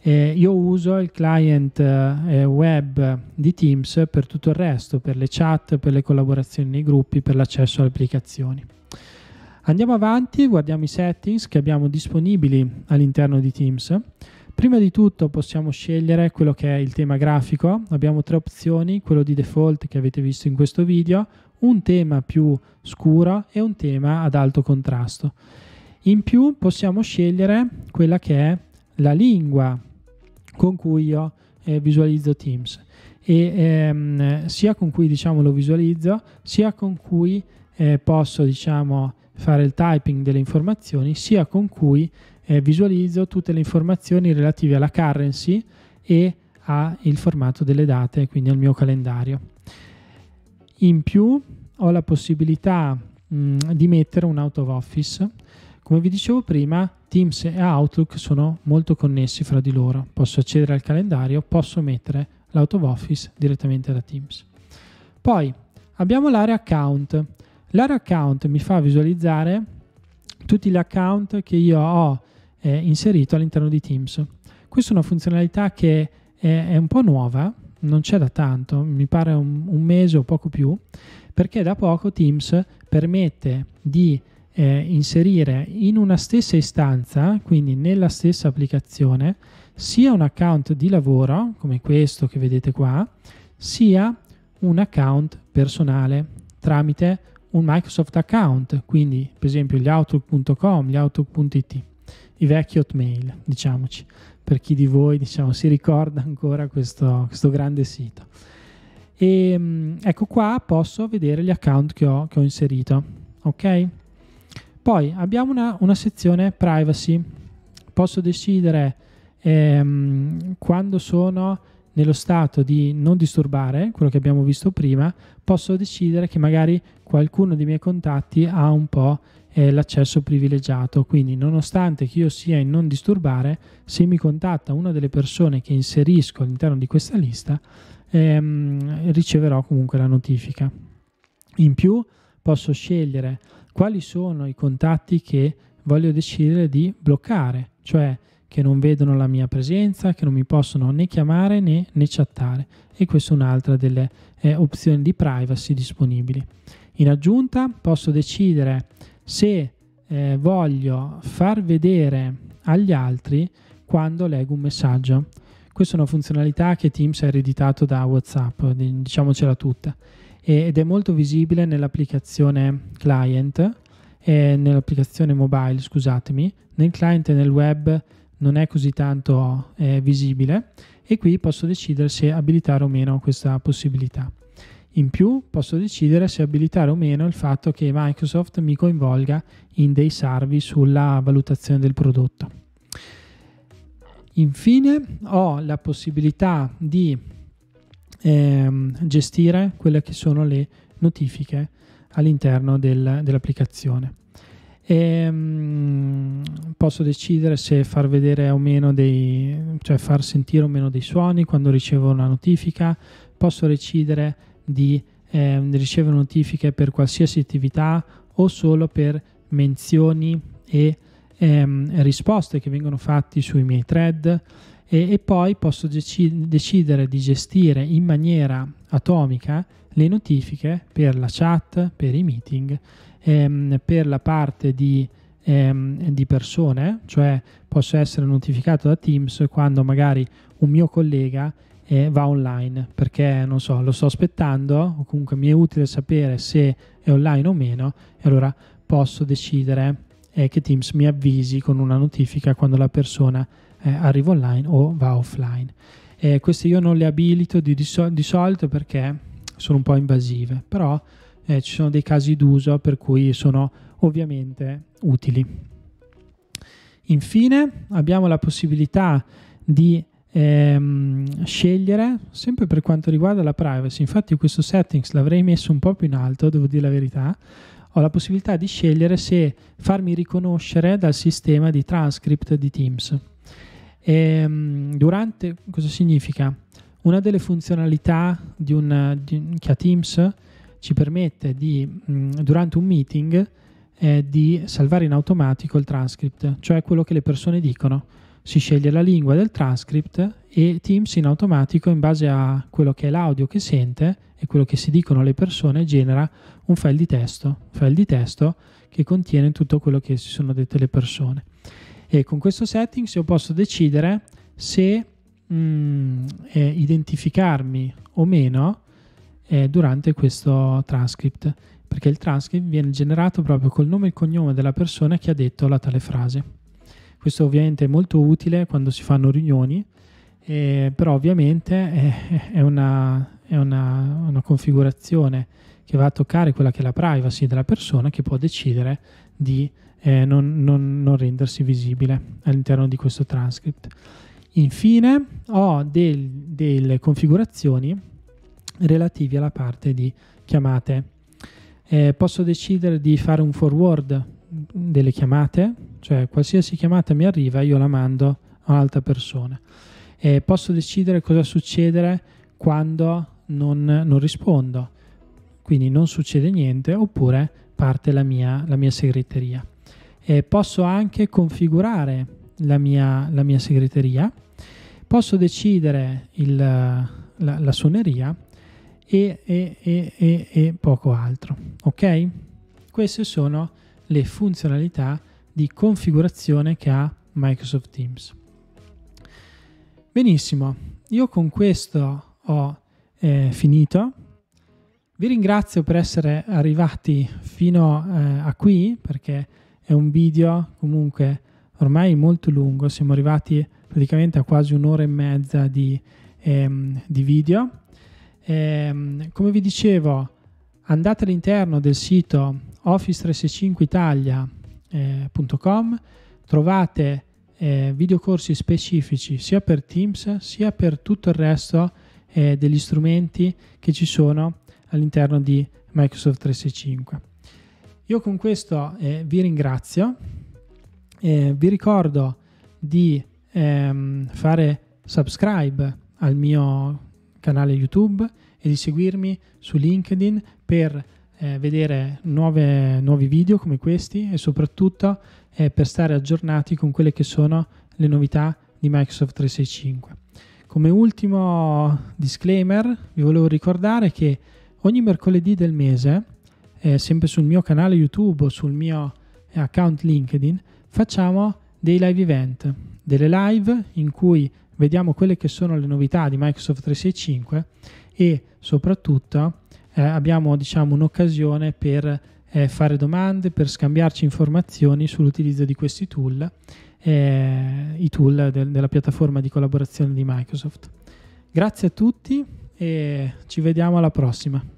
Eh, io uso il client eh, eh, web di Teams per tutto il resto, per le chat, per le collaborazioni nei gruppi, per l'accesso alle applicazioni. Andiamo avanti, guardiamo i settings che abbiamo disponibili all'interno di Teams. Prima di tutto possiamo scegliere quello che è il tema grafico, abbiamo tre opzioni, quello di default che avete visto in questo video, un tema più scuro e un tema ad alto contrasto. In più possiamo scegliere quella che è la lingua con cui io eh, visualizzo Teams e ehm, sia con cui diciamo lo visualizzo sia con cui eh, posso diciamo fare il typing delle informazioni sia con cui eh, visualizzo tutte le informazioni relative alla currency e al formato delle date quindi al mio calendario in più ho la possibilità mh, mm, di mettere un out of office come vi dicevo prima, Teams e Outlook sono molto connessi fra di loro. Posso accedere al calendario, posso mettere l'out of office direttamente da Teams. Poi abbiamo l'area account. L'area account mi fa visualizzare tutti gli account che io ho eh, inserito all'interno di Teams. Questa è una funzionalità che è, è un po' nuova, non c'è da tanto, mi pare un, un mese o poco più, perché da poco Teams permette di eh, inserire in una stessa istanza, quindi nella stessa applicazione, sia un account di lavoro, come questo che vedete qua, sia un account personale tramite un Microsoft account, quindi per esempio gli outlook.com, gli outlook.it, i vecchi hotmail, diciamoci, per chi di voi diciamo, si ricorda ancora questo, questo grande sito. E, ehm, ecco qua posso vedere gli account che ho, che ho inserito, ok? Poi abbiamo una, una sezione privacy. Posso decidere ehm, quando sono nello stato di non disturbare, quello che abbiamo visto prima, posso decidere che magari qualcuno dei miei contatti ha un po' eh, l'accesso privilegiato. Quindi, nonostante che io sia in non disturbare, se mi contatta una delle persone che inserisco all'interno di questa lista, ehm, riceverò comunque la notifica. In più posso scegliere quali sono i contatti che voglio decidere di bloccare, cioè che non vedono la mia presenza, che non mi possono né chiamare né, né chattare e questa è un'altra delle eh, opzioni di privacy disponibili. In aggiunta posso decidere se eh, voglio far vedere agli altri quando leggo un messaggio. Questa è una funzionalità che Teams ha ereditato da WhatsApp, diciamocela tutta ed è molto visibile nell'applicazione client e nell'applicazione mobile, scusatemi, nel client e nel web non è così tanto eh, visibile e qui posso decidere se abilitare o meno questa possibilità. In più posso decidere se abilitare o meno il fatto che Microsoft mi coinvolga in dei sarvi sulla valutazione del prodotto. Infine ho la possibilità di ehm, gestire quelle che sono le notifiche all'interno del, dell'applicazione. E, ehm, mh, posso decidere se far vedere o meno dei, cioè far sentire o meno dei suoni quando ricevo una notifica, posso decidere di eh, ricevere notifiche per qualsiasi attività o solo per menzioni e ehm, risposte che vengono fatte sui miei thread e, e poi posso deci- decidere di gestire in maniera atomica le notifiche per la chat, per i meeting, ehm, per la parte di, ehm, di, persone, cioè posso essere notificato da Teams quando magari un mio collega eh, va online perché non so, lo sto aspettando o comunque mi è utile sapere se è online o meno e allora posso decidere eh, che Teams mi avvisi con una notifica quando la persona è eh, arriva online o va offline. Eh, queste io non le abilito di, di, sol- di, solito perché sono un po' invasive, però eh, ci sono dei casi d'uso per cui sono ovviamente utili. Infine abbiamo la possibilità di ehm, scegliere, sempre per quanto riguarda la privacy, infatti questo settings l'avrei messo un po' più in alto, devo dire la verità, ho la possibilità di scegliere se farmi riconoscere dal sistema di transcript di Teams. E, ehm, durante, cosa significa? Una delle funzionalità di una, di, che ha Teams ci permette di, mm, durante un meeting eh, di salvare in automatico il transcript, cioè quello che le persone dicono. Si sceglie la lingua del transcript e Teams in automatico, in base a quello che è l'audio che sente e quello che si dicono le persone, genera un file di testo, file di testo che contiene tutto quello che si sono dette le persone e con questo settings io posso decidere se mh, mm, eh, identificarmi o meno eh, durante questo transcript perché il transcript viene generato proprio col nome e il cognome della persona che ha detto la tale frase questo ovviamente è molto utile quando si fanno riunioni eh, però ovviamente è, eh, è, una, è una, una configurazione che va a toccare quella che è la privacy della persona che può decidere di eh, non, non, non rendersi visibile all'interno di questo transcript. Infine ho del, delle configurazioni relative alla parte di chiamate. Eh, posso decidere di fare un forward delle chiamate, cioè qualsiasi chiamata mi arriva io la mando a un'altra persona. Eh, posso decidere cosa succede quando non, non, rispondo, quindi non succede niente oppure parte la mia, la mia segreteria eh, posso anche configurare la mia, la mia segreteria, posso decidere il, la, la, suoneria e, e, e, e poco altro. Ok? Queste sono le funzionalità di configurazione che ha Microsoft Teams. Benissimo, io con questo ho eh, finito. Vi ringrazio per essere arrivati fino eh, a qui perché è un video comunque ormai molto lungo, siamo arrivati praticamente a quasi un'ora e mezza di, ehm, di video. E, ehm, come vi dicevo, andate all'interno del sito office365italia.com, eh, trovate eh, videocorsi specifici sia per Teams sia per tutto il resto eh, degli strumenti che ci sono all'interno di Microsoft 365. Io con questo eh, vi ringrazio, eh, vi ricordo di ehm, fare subscribe al mio canale YouTube e di seguirmi su LinkedIn per eh, vedere nuove, nuovi video come questi e soprattutto eh, per stare aggiornati con quelle che sono le novità di Microsoft 365. Come ultimo disclaimer vi volevo ricordare che ogni mercoledì del mese eh, sempre sul mio canale YouTube o sul mio eh, account LinkedIn, facciamo dei live event, delle live in cui vediamo quelle che sono le novità di Microsoft 365 e soprattutto eh, abbiamo diciamo, un'occasione per eh, fare domande, per scambiarci informazioni sull'utilizzo di questi tool, eh, i tool del, della piattaforma di collaborazione di Microsoft. Grazie a tutti e ci vediamo alla prossima.